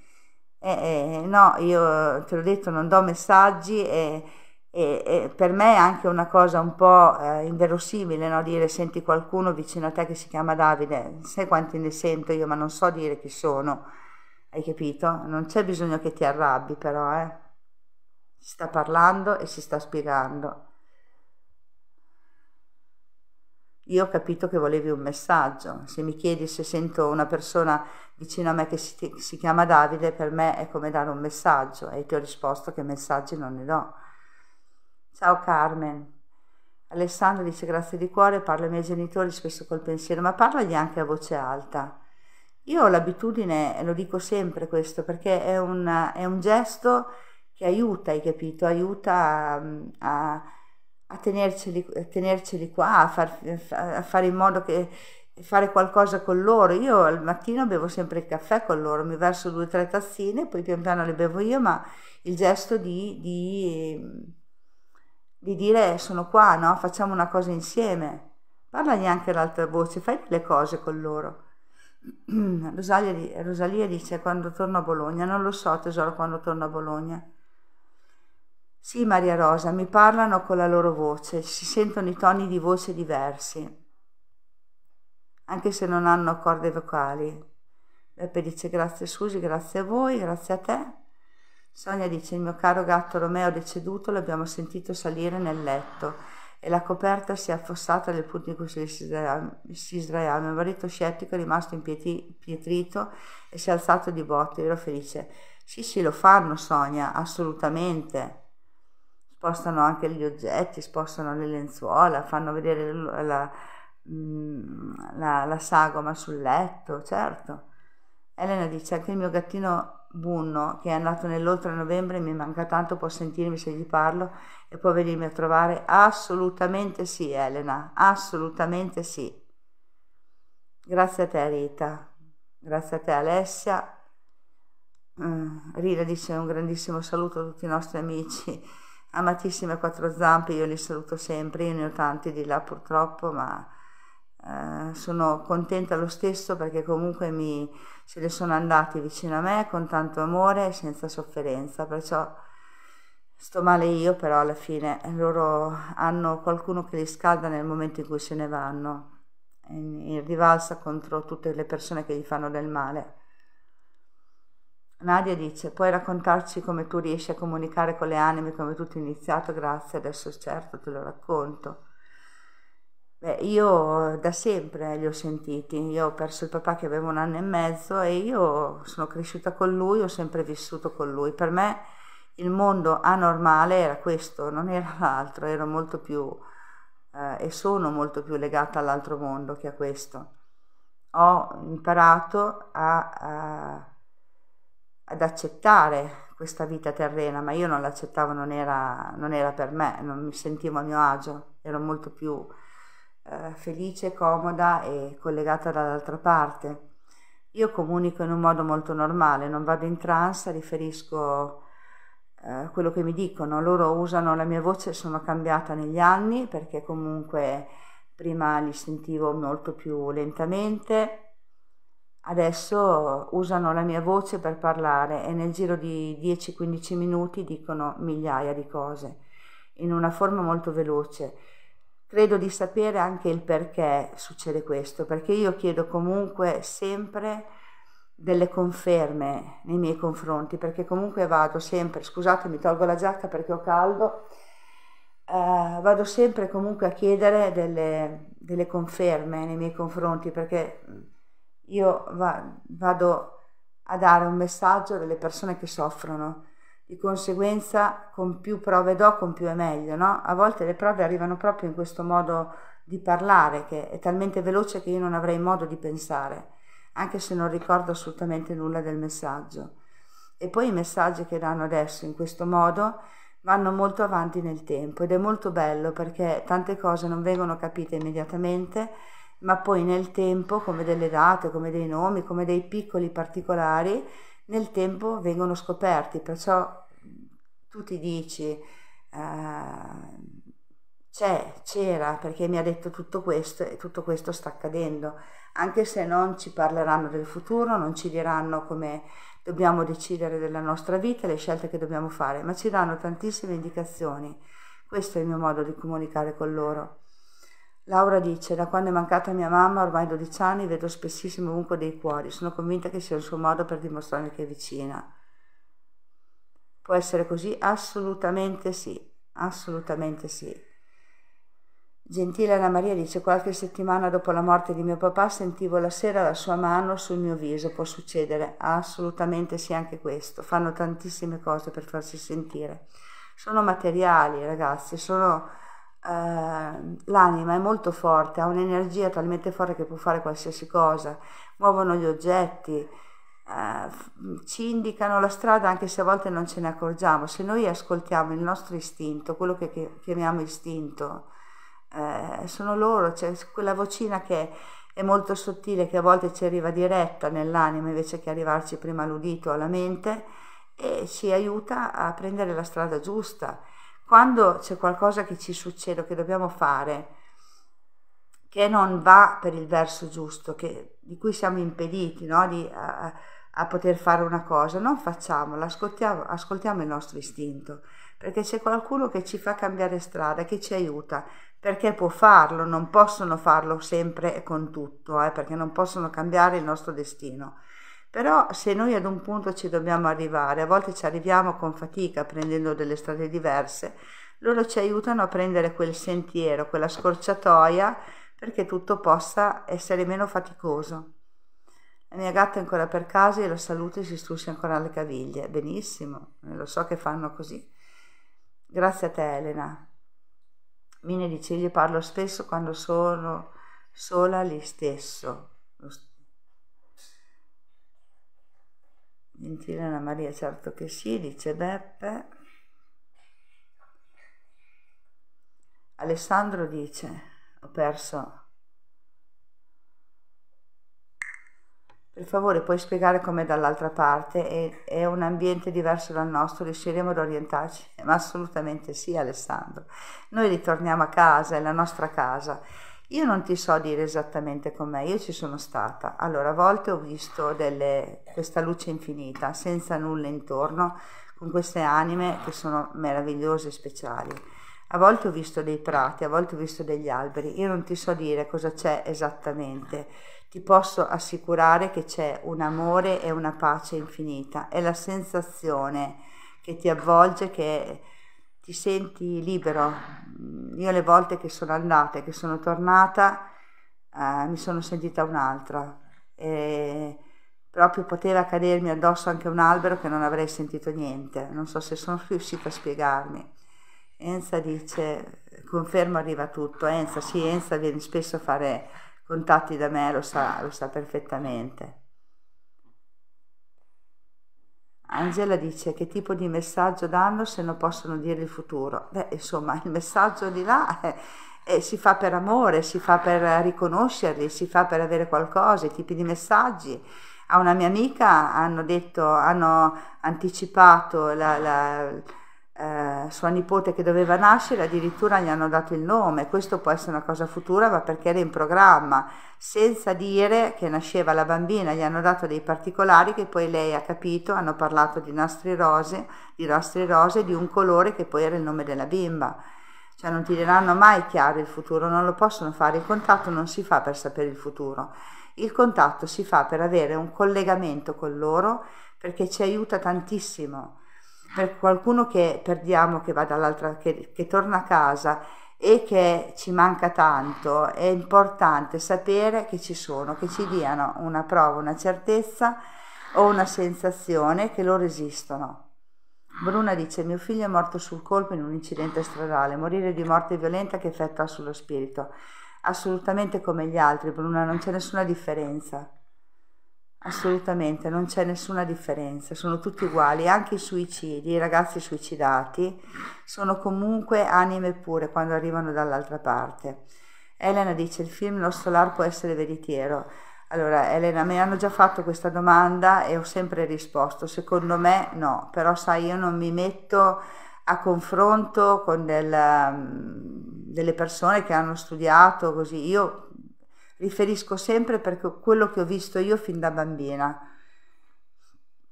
Eh, eh, no, io te l'ho detto, non do messaggi e, e, e, per me è anche una cosa un po' eh, inverosimile no? dire senti qualcuno vicino a te che si chiama Davide, sai quanti ne sento io ma non so dire chi sono, hai capito? Non c'è bisogno che ti arrabbi però, eh si sta parlando e si sta spiegando. Io ho capito che volevi un messaggio. Se mi chiedi se sento una persona vicino a me che si, si chiama Davide, per me è come dare un messaggio e ti ho risposto che messaggi non ne do. Ciao Carmen. Alessandro dice grazie di cuore, parla ai miei genitori spesso col pensiero, ma parlagli anche a voce alta. Io ho l'abitudine, lo dico sempre questo, perché è, una, è un gesto che aiuta, hai capito? Aiuta a, a, a, tenerceli, a tenerceli, qua, a, far, a fare in modo che fare qualcosa con loro. Io al mattino bevo sempre il caffè con loro, mi verso due o tre tazzine, poi pian piano le bevo io, ma il gesto di, di, di dire sono qua, no? facciamo una cosa insieme. Parla neanche l'altra voce, fai delle cose con loro. Rosalia, Rosalia dice quando torno a Bologna, non lo so tesoro quando torno a Bologna. Sì, Maria Rosa, mi parlano con la loro voce, si sentono i toni di voce diversi, anche se non hanno corde vocali. Beppe dice grazie Susi, grazie a voi, grazie a te. Sonia dice il mio caro gatto Romeo deceduto l'abbiamo sentito salire nel letto e la coperta si è affossata nel punto in cui si sdraiava. Mio marito scettico è rimasto impietrito e si è alzato di botte, ero felice. Sì, sì, lo fanno Sonia, assolutamente spostano anche gli oggetti, spostano le lenzuola, fanno vedere la, mm, la, la sagoma sul letto, certo. Elena dice anche il mio gattino Bunno che è andato nell'oltre novembre mi manca tanto, può sentirmi se gli parlo e può venirmi a trovare? Assolutamente sì Elena, assolutamente sì. Grazie a te Rita, grazie a te Alessia. Mm, Rita dice un grandissimo saluto a tutti i nostri amici amatissime quattro zampe, io li saluto sempre, io ne ho tanti di là purtroppo, ma eh, sono contenta lo stesso perché comunque mi, se ne sono andati vicino a me con tanto amore e senza sofferenza, perciò sto male io, però alla fine loro hanno qualcuno che li scalda nel momento in cui se ne vanno, in, in rivalsa contro tutte le persone che gli fanno del male. Nadia dice, puoi raccontarci come tu riesci a comunicare con le anime, come tutto è iniziato, grazie, adesso certo te lo racconto. Beh, io da sempre li ho sentiti, io ho perso il papà che aveva un anno e mezzo e io sono cresciuta con lui, ho sempre vissuto con lui. Per me il mondo anormale era questo, non era l'altro, ero molto più eh, e sono molto più legata all'altro mondo che a questo. Ho imparato a, a ad accettare questa vita terrena, ma io non l'accettavo, non era, non era per me, non mi sentivo a mio agio, ero molto più eh, felice, comoda e collegata dall'altra parte. Io comunico in un modo molto normale, non vado in trance, riferisco eh, quello che mi dicono, loro usano la mia voce, sono cambiata negli anni perché comunque prima li sentivo molto più lentamente, Adesso usano la mia voce per parlare e nel giro di 10-15 minuti dicono migliaia di cose, in una forma molto veloce. Credo di sapere anche il perché succede questo, perché io chiedo comunque sempre delle conferme nei miei confronti, perché comunque vado sempre, scusate mi tolgo la giacca perché ho caldo, eh, vado sempre comunque a chiedere delle, delle conferme nei miei confronti perché io va, vado a dare un messaggio a delle persone che soffrono. Di conseguenza, con più prove do, con più è meglio, no? A volte le prove arrivano proprio in questo modo di parlare, che è talmente veloce che io non avrei modo di pensare, anche se non ricordo assolutamente nulla del messaggio. E poi i messaggi che danno adesso in questo modo vanno molto avanti nel tempo ed è molto bello perché tante cose non vengono capite immediatamente ma poi nel tempo, come delle date, come dei nomi, come dei piccoli particolari, nel tempo vengono scoperti, perciò tu ti dici uh, c'è, c'era, perché mi ha detto tutto questo e tutto questo sta accadendo, anche se non ci parleranno del futuro, non ci diranno come dobbiamo decidere della nostra vita, le scelte che dobbiamo fare, ma ci danno tantissime indicazioni. Questo è il mio modo di comunicare con loro. Laura dice, da quando è mancata mia mamma, ormai 12 anni, vedo spessissimo ovunque dei cuori, sono convinta che sia il suo modo per dimostrarmi che è vicina. Può essere così? Assolutamente sì, assolutamente sì. Gentile Anna Maria dice qualche settimana dopo la morte di mio papà sentivo la sera la sua mano sul mio viso, può succedere? Assolutamente sì anche questo, fanno tantissime cose per farsi sentire. Sono materiali ragazzi, sono Ehm, l'anima è molto forte, ha un'energia talmente forte che può fare qualsiasi cosa, muovono gli oggetti, uh, ci indicano la strada anche se a volte non ce ne accorgiamo. Se noi ascoltiamo il nostro istinto, quello che chiamiamo istinto, uh, sono loro, c'è cioè quella vocina che è molto sottile, che a volte ci arriva diretta nell'anima invece che arrivarci prima all'udito o alla mente e ci aiuta a prendere la strada giusta quando c'è qualcosa che ci succede, che dobbiamo fare, che non va per il verso giusto, che, di cui siamo impediti no? di, a, a, poter fare una cosa, non facciamola, ascoltiamo, ascoltiamo il nostro istinto, perché c'è qualcuno che ci fa cambiare strada, che ci aiuta, perché può farlo, non possono farlo sempre e con tutto, eh, perché non possono cambiare il nostro destino però se noi ad un punto ci dobbiamo arrivare, a volte ci arriviamo con fatica prendendo delle strade diverse, loro ci aiutano a prendere quel sentiero, quella scorciatoia perché tutto possa essere meno faticoso. La mia gatta è ancora per casa e lo saluto e si struscia ancora alle caviglie. Benissimo, eh, lo so che fanno così. Grazie a te Elena. Mine dice, gli parlo spesso quando sono sola lì stesso. Gentilena Maria, certo che sì, dice Beppe. Alessandro dice, ho perso. Per favore puoi spiegare com'è dall'altra parte, è, è un ambiente diverso dal nostro, riusciremo ad orientarci? Ma assolutamente sì Alessandro. Noi ritorniamo a casa, è la nostra casa io non ti so dire esattamente com'è, io ci sono stata. Allora, a volte ho visto delle, questa luce infinita, senza nulla intorno, con queste anime che sono meravigliose e speciali. A volte ho visto dei prati, a volte ho visto degli alberi. Io non ti so dire cosa c'è esattamente. Ti posso assicurare che c'è un amore e una pace infinita. È la sensazione che ti avvolge, che ti senti libero io le volte che sono andata e che sono tornata eh, mi sono sentita un'altra. E proprio poteva cadermi addosso anche un albero che non avrei sentito niente. Non so se sono riuscita a spiegarmi. Enza dice, confermo arriva tutto, Enza, sì Enza viene spesso a fare contatti da me, lo sa, lo sa perfettamente. Angela dice che tipo di messaggio danno se non possono dire il futuro? Beh, insomma, il messaggio di là è, è, si fa per amore, si fa per riconoscerli, si fa per avere qualcosa, i tipi di messaggi. A una mia amica hanno detto, hanno anticipato la, la eh, sua nipote che doveva nascere addirittura gli hanno dato il nome, questo può essere una cosa futura ma perché era in programma, senza dire che nasceva la bambina, gli hanno dato dei particolari che poi lei ha capito, hanno parlato di nastri rose, di nastri rose, di un colore che poi era il nome della bimba. Cioè non ti diranno mai chiaro il futuro, non lo possono fare, il contatto non si fa per sapere il futuro, il contatto si fa per avere un collegamento con loro perché ci aiuta tantissimo per qualcuno che perdiamo, che va dall'altra, che, che torna a casa e che ci manca tanto, è importante sapere che ci sono, che ci diano una prova, una certezza o una sensazione che loro esistono. Bruna dice: Mio figlio è morto sul colpo in un incidente stradale, morire di morte violenta che effetto ha sullo spirito. Assolutamente come gli altri, Bruna, non c'è nessuna differenza. Assolutamente, non c'è nessuna differenza, sono tutti uguali, anche i suicidi, i ragazzi suicidati sono comunque anime pure quando arrivano dall'altra parte. Elena dice il film Lo Solar può essere veritiero. Allora Elena, mi hanno già fatto questa domanda e ho sempre risposto, secondo me no, però sai io non mi metto a confronto con del, mm, delle persone che hanno studiato così, io riferisco sempre per quello che ho visto io fin da bambina.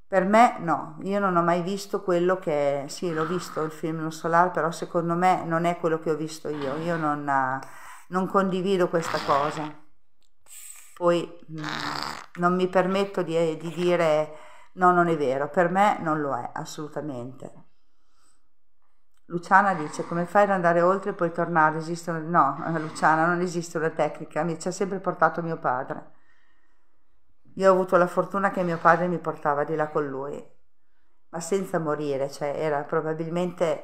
Per me no, io non ho mai visto quello che... sì, l'ho visto il film Lo Solar, però secondo me non è quello che ho visto io, io non, non condivido questa cosa. Poi mm, non mi permetto di, di dire no, non è vero, per me non lo è assolutamente. Luciana dice come fai ad andare oltre e poi tornare? Esistono... No, eh, Luciana, non esiste una tecnica, mi ci ha sempre portato mio padre. Io ho avuto la fortuna che mio padre mi portava di là con lui, ma senza morire, cioè era probabilmente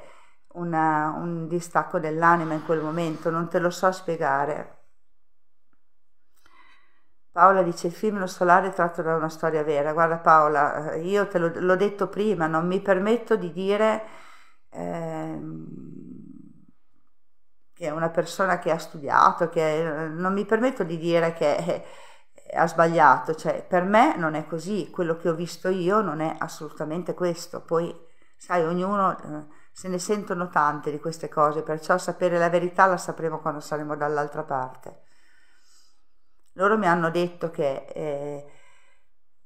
una, un distacco dell'anima in quel momento, non te lo so spiegare. Paola dice il film Lo Solare è tratto da una storia vera. Guarda Paola, eh, io te l'ho detto prima, non mi permetto di dire ehm, che è una persona che ha studiato, che eh, non mi permetto di dire che eh, ha sbagliato, cioè per me non è così, quello che ho visto io non è assolutamente questo, poi sai, ognuno... Eh, se ne sentono tante di queste cose, perciò sapere la verità la sapremo quando saremo dall'altra parte. Loro mi hanno detto che è,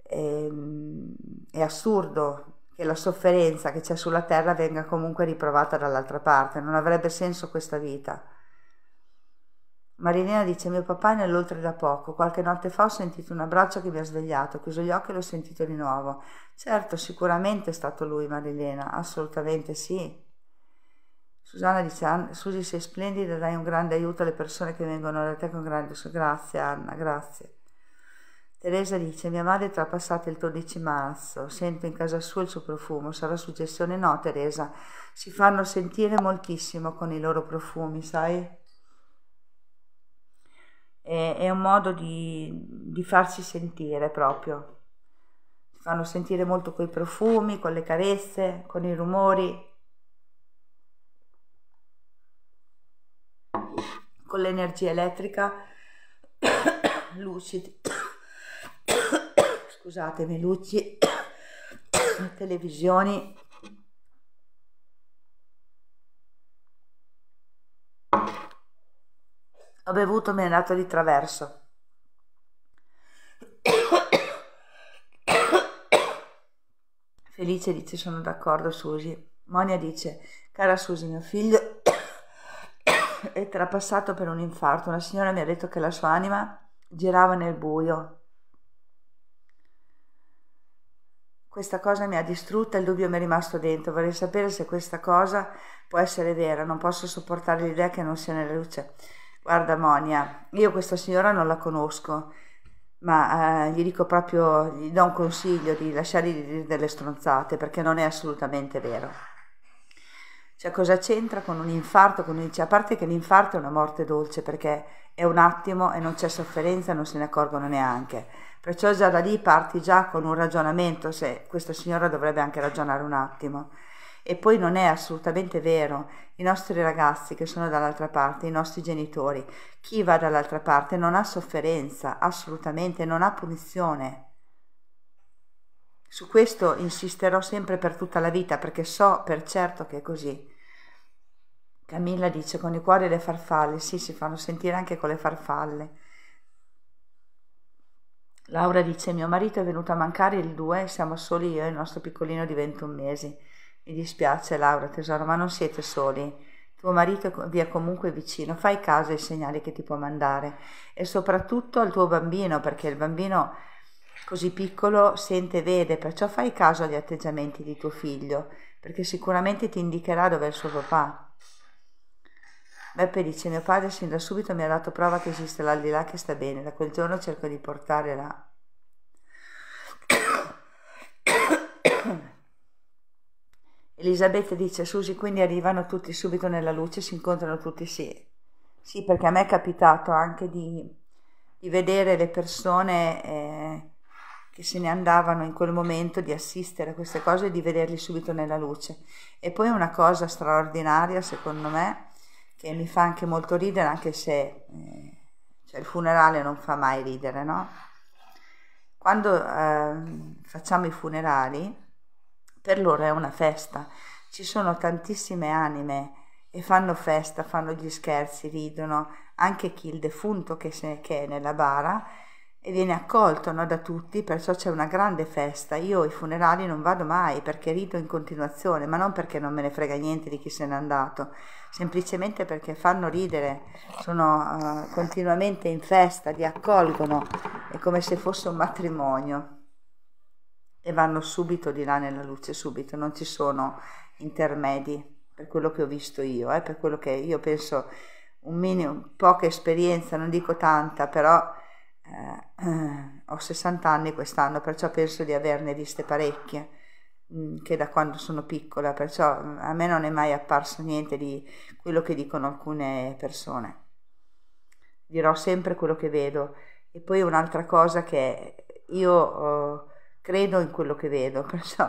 è, ehm, è assurdo che la sofferenza che c'è sulla terra venga comunque riprovata dall'altra parte, non avrebbe senso questa vita. Marilena dice mio papà è nell'oltre da poco, qualche notte fa ho sentito un abbraccio che mi ha svegliato, ho chiuso gli occhi e l'ho sentito di nuovo. Certo, sicuramente è stato lui Marilena, assolutamente sì. Susanna dice, Susi sei splendida, dai un grande aiuto alle persone che vengono da te con grande... Grazie Anna, grazie. Teresa dice: Mia madre è trapassata il 12 marzo, sento in casa sua il suo profumo, sarà suggestione? No, Teresa, si fanno sentire moltissimo con i loro profumi, sai? È, è un modo di, di farsi sentire proprio. Si fanno sentire molto coi profumi, con le carezze, con i rumori, con l'energia elettrica, lucidi scusatemi, luci, televisioni. Ho bevuto, mi è andato di traverso. Felice dice sono d'accordo Susi. Monia dice, cara Susi, mio figlio è trapassato per un infarto. Una signora mi ha detto che la sua anima girava nel buio, questa cosa mi ha distrutta, il dubbio mi è rimasto dentro, vorrei sapere se questa cosa può essere vera, non posso sopportare l'idea che non sia nella luce. Guarda Monia, io questa signora non la conosco, ma eh, gli dico proprio, gli do un consiglio di lasciargli dire delle stronzate perché non è assolutamente vero. Cioè cosa c'entra con un infarto? Con un... Cioè, a parte che l'infarto è una morte dolce perché è un attimo e non c'è sofferenza, non se ne accorgono neanche. Perciò già da lì parti già con un ragionamento, se questa signora dovrebbe anche ragionare un attimo. E poi non è assolutamente vero, i nostri ragazzi che sono dall'altra parte, i nostri genitori, chi va dall'altra parte non ha sofferenza, assolutamente, non ha punizione. Su questo insisterò sempre per tutta la vita perché so per certo che è così. Camilla dice con i cuori e le farfalle, sì, si fanno sentire anche con le farfalle. Laura dice mio marito è venuto a mancare il 2 siamo soli io e il nostro piccolino di 21 mesi. Mi dispiace Laura tesoro, ma non siete soli. Tuo marito vi è comunque vicino, fai caso ai segnali che ti può mandare e soprattutto al tuo bambino perché il bambino così piccolo sente e vede, perciò fai caso agli atteggiamenti di tuo figlio perché sicuramente ti indicherà dove è il suo papà. Beppe dice: Mio padre sin da subito mi ha dato prova che esiste l'aldilà che sta bene. Da quel giorno cerco di portare là. Elisabetta dice: Susi, quindi arrivano tutti subito nella luce, si incontrano tutti? Sì, sì perché a me è capitato anche di, di vedere le persone eh, che se ne andavano in quel momento, di assistere a queste cose e di vederli subito nella luce. E poi una cosa straordinaria, secondo me, che mi fa anche molto ridere, anche se eh, cioè il funerale non fa mai ridere, no? Quando eh, facciamo i funerali, per loro è una festa, ci sono tantissime anime e fanno festa, fanno gli scherzi, ridono, anche chi il defunto che, se, che è nella bara e viene accolto no, da tutti, perciò c'è una grande festa. Io ai funerali non vado mai perché rido in continuazione, ma non perché non me ne frega niente di chi se n'è andato, semplicemente perché fanno ridere, sono uh, continuamente in festa, li accolgono, è come se fosse un matrimonio e vanno subito di là nella luce, subito, non ci sono intermedi per quello che ho visto io, eh, per quello che io penso un minimo, poca esperienza, non dico tanta, però eh, ho 60 anni quest'anno, perciò penso di averne viste parecchie mm, che da quando sono piccola, perciò mm, a me non è mai apparso niente di quello che dicono alcune persone. Dirò sempre quello che vedo. E poi un'altra cosa che io eh, credo in quello che vedo, perciò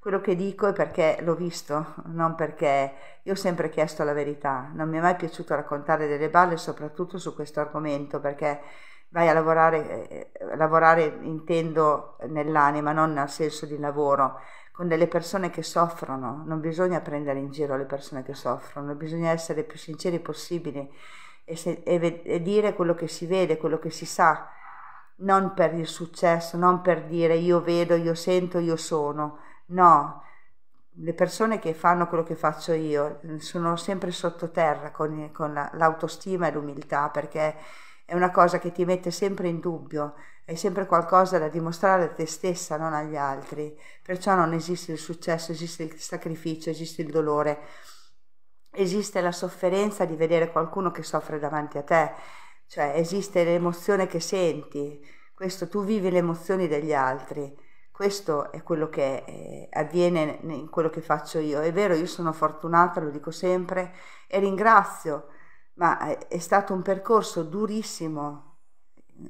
quello che dico è perché l'ho visto, non perché io ho sempre chiesto la verità. Non mi è mai piaciuto raccontare delle balle, soprattutto su questo argomento, perché vai a lavorare, eh, lavorare intendo nell'anima, non nel senso di lavoro, con delle persone che soffrono, non bisogna prendere in giro le persone che soffrono, bisogna essere più sinceri possibili e, se, e, e dire quello che si vede, quello che si sa, non per il successo, non per dire io vedo, io sento, io sono, no, le persone che fanno quello che faccio io mm, sono sempre sottoterra con, con l'autostima e l'umiltà perché è una cosa che ti mette sempre in dubbio, è sempre qualcosa da dimostrare a te stessa, non agli altri, perciò non esiste il successo, esiste il sacrificio, esiste il dolore, esiste la sofferenza di vedere qualcuno che soffre davanti a te, cioè esiste l'emozione che senti, questo tu vivi le emozioni degli altri. Questo è quello che eh, avviene in quello che faccio io. È vero, io sono fortunata, lo dico sempre, e ringrazio ma eh, è stato un percorso durissimo,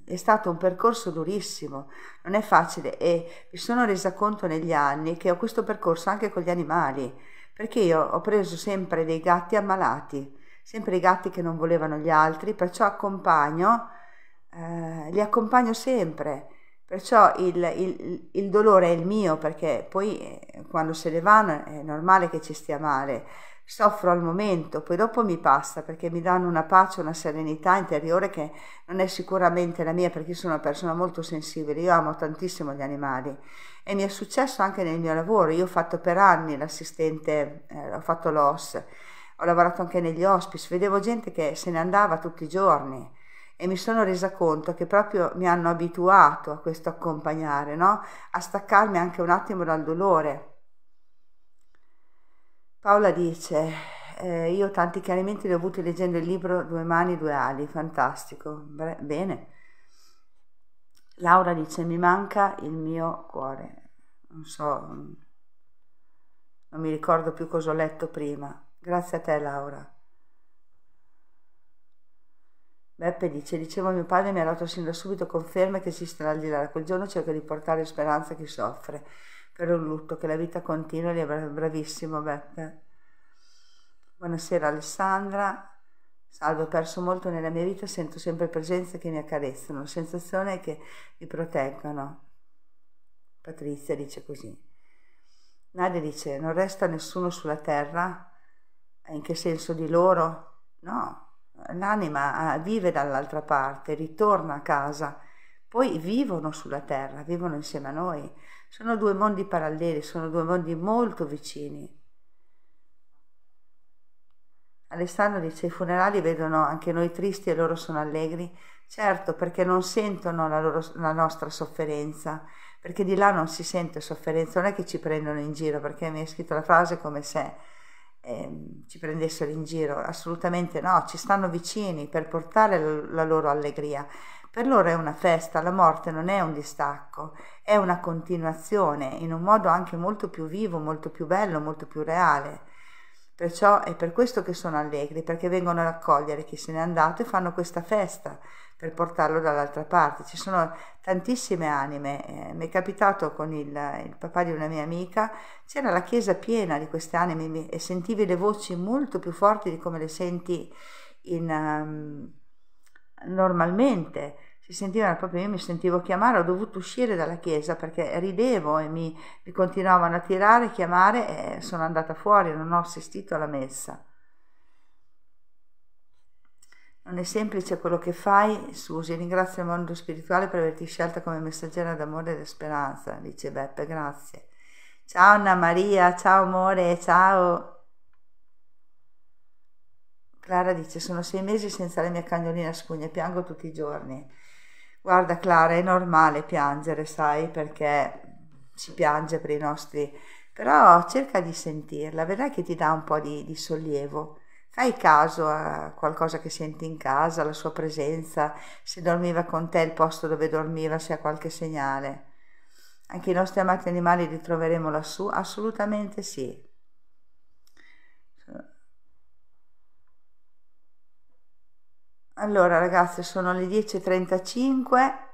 è stato un percorso durissimo, non è facile e mi sono resa conto negli anni che ho questo percorso anche con gli animali, perché io ho preso sempre dei gatti ammalati, sempre i gatti che non volevano gli altri, perciò accompagno, eh, li accompagno sempre, perciò il, il, il dolore è il mio, perché poi eh, quando se ne vanno è normale che ci stia male soffro al momento, poi dopo mi passa perché mi danno una pace, una serenità interiore che non è sicuramente la mia perché io sono una persona molto sensibile, io amo tantissimo gli animali e mi è successo anche nel mio lavoro, io ho fatto per anni l'assistente, eh, ho fatto l'OS, ho lavorato anche negli hospice, vedevo gente che se ne andava tutti i giorni e mi sono resa conto che proprio mi hanno abituato a questo accompagnare, no? a staccarmi anche un attimo dal dolore Paola dice, eh, io tanti chiarimenti li ho avuti leggendo il libro Due mani, due ali, fantastico, bene. Laura dice, mi manca il mio cuore, non so, non mi ricordo più cosa ho letto prima. Grazie a te Laura. Beppe dice, dicevo mio padre mi ha dato sin da subito conferme che esiste l'aldilà, quel giorno cerco di portare speranza a chi soffre per un lutto che la vita continua li avrà bravissimo Beppe buonasera Alessandra salve ho perso molto nella mia vita sento sempre presenze che mi accarezzano la sensazione è che mi proteggono Patrizia dice così Nadia dice non resta nessuno sulla terra in che senso di loro? no l'anima ah, vive dall'altra parte ritorna a casa poi vivono sulla terra vivono insieme a noi sono due mondi paralleli, sono due mondi molto vicini. Alessandro dice i funerali vedono anche noi tristi e loro sono allegri, certo perché non sentono la, loro, la nostra sofferenza, perché di là non si sente sofferenza, non è che ci prendono in giro, perché mi hai scritto la frase come se eh, ci prendessero in giro, assolutamente no, ci stanno vicini per portare la loro allegria per loro è una festa, la morte non è un distacco, è una continuazione in un modo anche molto più vivo, molto più bello, molto più reale. Perciò è per questo che sono allegri, perché vengono a raccogliere chi se n'è andato e fanno questa festa per portarlo dall'altra parte. Ci sono tantissime anime, eh, mi è capitato con il, il, papà di una mia amica, c'era la chiesa piena di queste anime e sentivi le voci molto più forti di come le senti in, um, normalmente si sentivano proprio, io mi sentivo chiamare, ho dovuto uscire dalla chiesa perché ridevo e mi, mi continuavano a tirare, chiamare e sono andata fuori, non ho assistito alla messa. Non è semplice quello che fai, Susi, ringrazio il mondo spirituale per averti scelta come messaggera d'amore e di speranza, dice Beppe, grazie. Ciao Anna Maria, ciao amore, ciao. Clara dice: Sono sei mesi senza la mia cagnolina spugna, piango tutti i giorni. Guarda Clara, è normale piangere, sai, perché si piange per i nostri... Però cerca di sentirla, vedrai che ti dà un po' di, di sollievo. Fai caso a qualcosa che senti in casa, alla sua presenza, se dormiva con te, il posto dove dormiva, se ha qualche segnale. Anche i nostri amati animali li troveremo lassù? Assolutamente sì. Allora ragazze, sono le 10.35.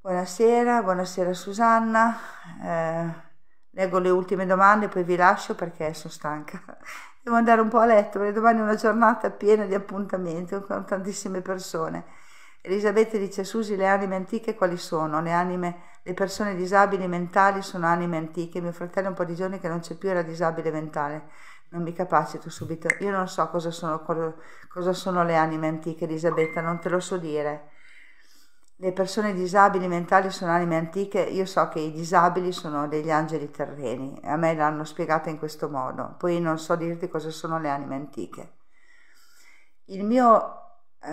Buonasera, buonasera Susanna. Eh, leggo le ultime domande poi vi lascio perché sono stanca. Devo andare un po' a letto perché domani è una giornata piena di appuntamenti con tantissime persone. Elisabetta dice Susi le anime antiche quali sono? Le anime, le persone disabili mentali sono anime antiche. Mio fratello un po' di giorni che non c'è più era disabile mentale non mi capacito subito. Io non so cosa sono, cosa sono, le anime antiche, Elisabetta, non te lo so dire. Le persone disabili mentali sono anime antiche, io so che i disabili sono degli angeli terreni, a me l'hanno spiegata in questo modo, poi non so dirti cosa sono le anime antiche. Il mio, eh,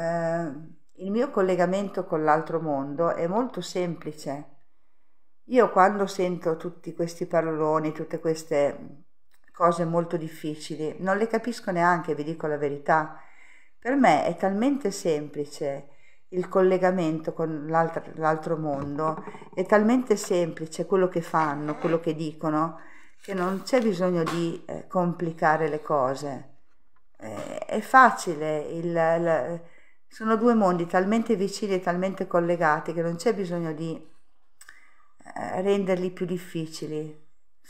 il mio collegamento con l'altro mondo è molto semplice. Io quando sento tutti questi paroloni, tutte queste cose molto difficili, non le capisco neanche, vi dico la verità. Per me è talmente semplice il collegamento con l'altro, l'altro mondo, è talmente semplice quello che fanno, quello che dicono, che non c'è bisogno di eh, complicare le cose. Eh, è facile, il, il, sono due mondi talmente vicini e talmente collegati che non c'è bisogno di eh, renderli più difficili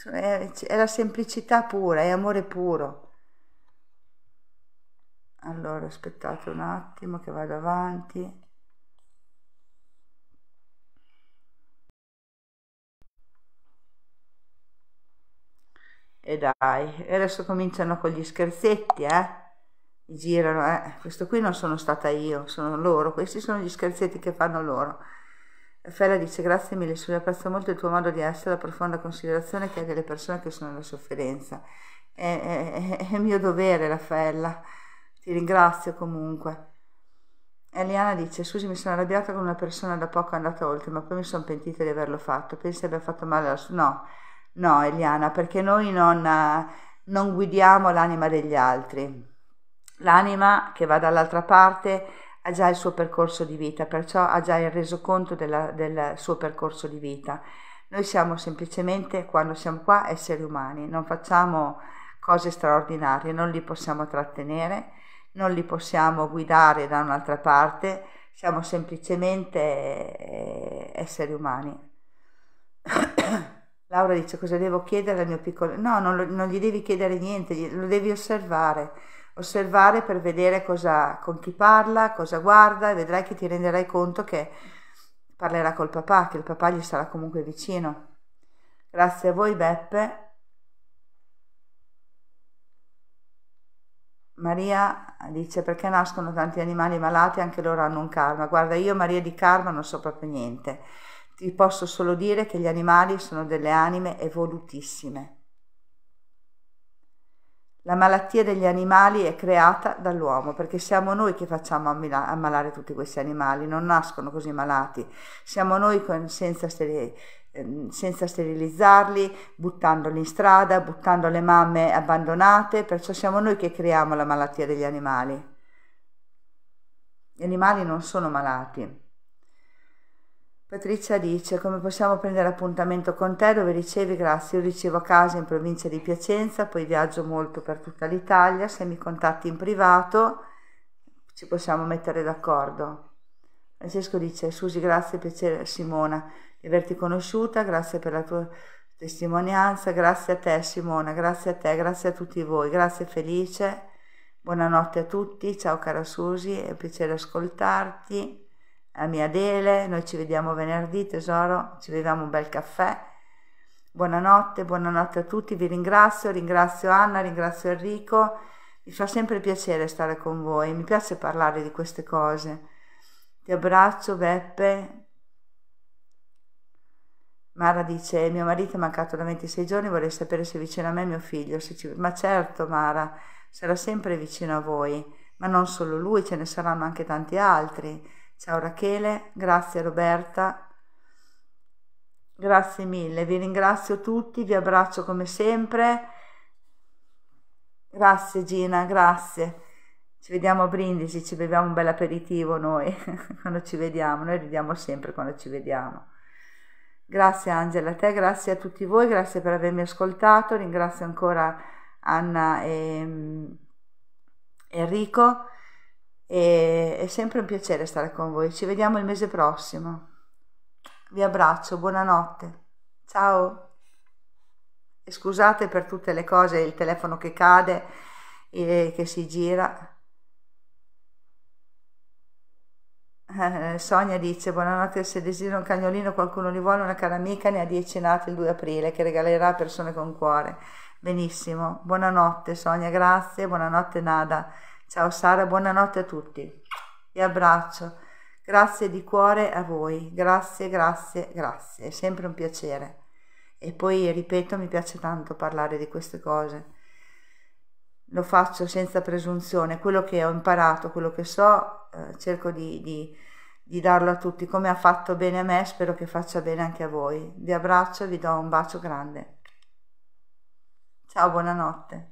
è, eh, è la semplicità pura, è amore puro. Allora aspettate un attimo che vado avanti. E dai, adesso cominciano con gli scherzetti, eh? Girano, eh? Questo qui non sono stata io, sono loro, questi sono gli scherzetti che fanno loro. Fella dice grazie mille, Silvia, apprezzo molto il tuo modo di essere, la profonda considerazione che hai delle persone che sono nella sofferenza. È, è, è, mio dovere, Raffaella, ti ringrazio comunque. Eliana dice scusi mi sono arrabbiata con una persona da poco andata oltre, ma poi mi sono pentita di averlo fatto, pensi abbia fatto male alla sua... No, no Eliana, perché noi non, non guidiamo l'anima degli altri. L'anima che va dall'altra parte ha già il suo percorso di vita, perciò ha già il resoconto della, del suo percorso di vita. Noi siamo semplicemente, quando siamo qua, esseri umani, non facciamo cose straordinarie, non li possiamo trattenere, non li possiamo guidare da un'altra parte, siamo semplicemente eh, esseri umani. Laura dice cosa devo chiedere al mio piccolo? No, non, lo, non gli devi chiedere niente, lo devi osservare osservare per vedere cosa, con chi parla, cosa guarda e vedrai che ti renderai conto che parlerà col papà, che il papà gli sarà comunque vicino. Grazie a voi Beppe. Maria dice perché nascono tanti animali malati, anche loro hanno un karma. Guarda, io Maria di karma non so proprio niente. Ti posso solo dire che gli animali sono delle anime evolutissime. La malattia degli animali è creata dall'uomo perché siamo noi che facciamo ammalare tutti questi animali, non nascono così malati, siamo noi con, senza, steri, ehm, senza, sterilizzarli, buttandoli in strada, buttando le mamme abbandonate, perciò siamo noi che creiamo la malattia degli animali. Gli animali non sono malati. Patrizia dice come possiamo prendere appuntamento con te dove ricevi grazie, io ricevo a casa in provincia di Piacenza, poi viaggio molto per tutta l'Italia, se mi contatti in privato ci possiamo mettere d'accordo. Francesco dice Susi grazie, piacere Simona di averti conosciuta, grazie per la tua testimonianza, grazie a te Simona, grazie a te, grazie a tutti voi, grazie Felice, buonanotte a tutti, ciao cara Susi, è un piacere ascoltarti a mia Adele, noi ci vediamo venerdì tesoro, ci beviamo un bel caffè. Buonanotte, buonanotte a tutti, vi ringrazio, ringrazio Anna, ringrazio Enrico, mi fa sempre piacere stare con voi, mi piace parlare di queste cose. Ti abbraccio Beppe. Mara dice, mio marito è mancato da 26 giorni, vorrei sapere se è vicino a me mio figlio. Ci... Ma certo Mara, sarà sempre vicino a voi, ma non solo lui, ce ne saranno anche tanti altri Ciao Rachele, grazie Roberta, grazie mille, vi ringrazio tutti, vi abbraccio come sempre. Grazie Gina, grazie. Ci vediamo a Brindisi, ci beviamo un bel aperitivo noi quando ci vediamo, noi ridiamo sempre quando ci vediamo. Grazie Angela, a te, grazie a tutti voi, grazie per avermi ascoltato, ringrazio ancora Anna e mm, Enrico. E è sempre un piacere stare con voi. Ci vediamo il mese prossimo. Vi abbraccio, buonanotte. Ciao. E scusate per tutte le cose, il telefono che cade e che si gira. Eh, Sonia dice buonanotte se desidera un cagnolino qualcuno li vuole una cara amica ne ha 10 nati il 2 aprile che regalerà a persone con cuore benissimo buonanotte Sonia grazie buonanotte Nada Ciao Sara, buonanotte a tutti. Vi abbraccio. Grazie di cuore a voi. Grazie, grazie, grazie. È sempre un piacere. E poi, ripeto, mi piace tanto parlare di queste cose. Lo faccio senza presunzione. Quello che ho imparato, quello che so, eh, cerco di, di, di darlo a tutti. Come ha fatto bene a me, spero che faccia bene anche a voi. Vi abbraccio e vi do un bacio grande. Ciao, buonanotte.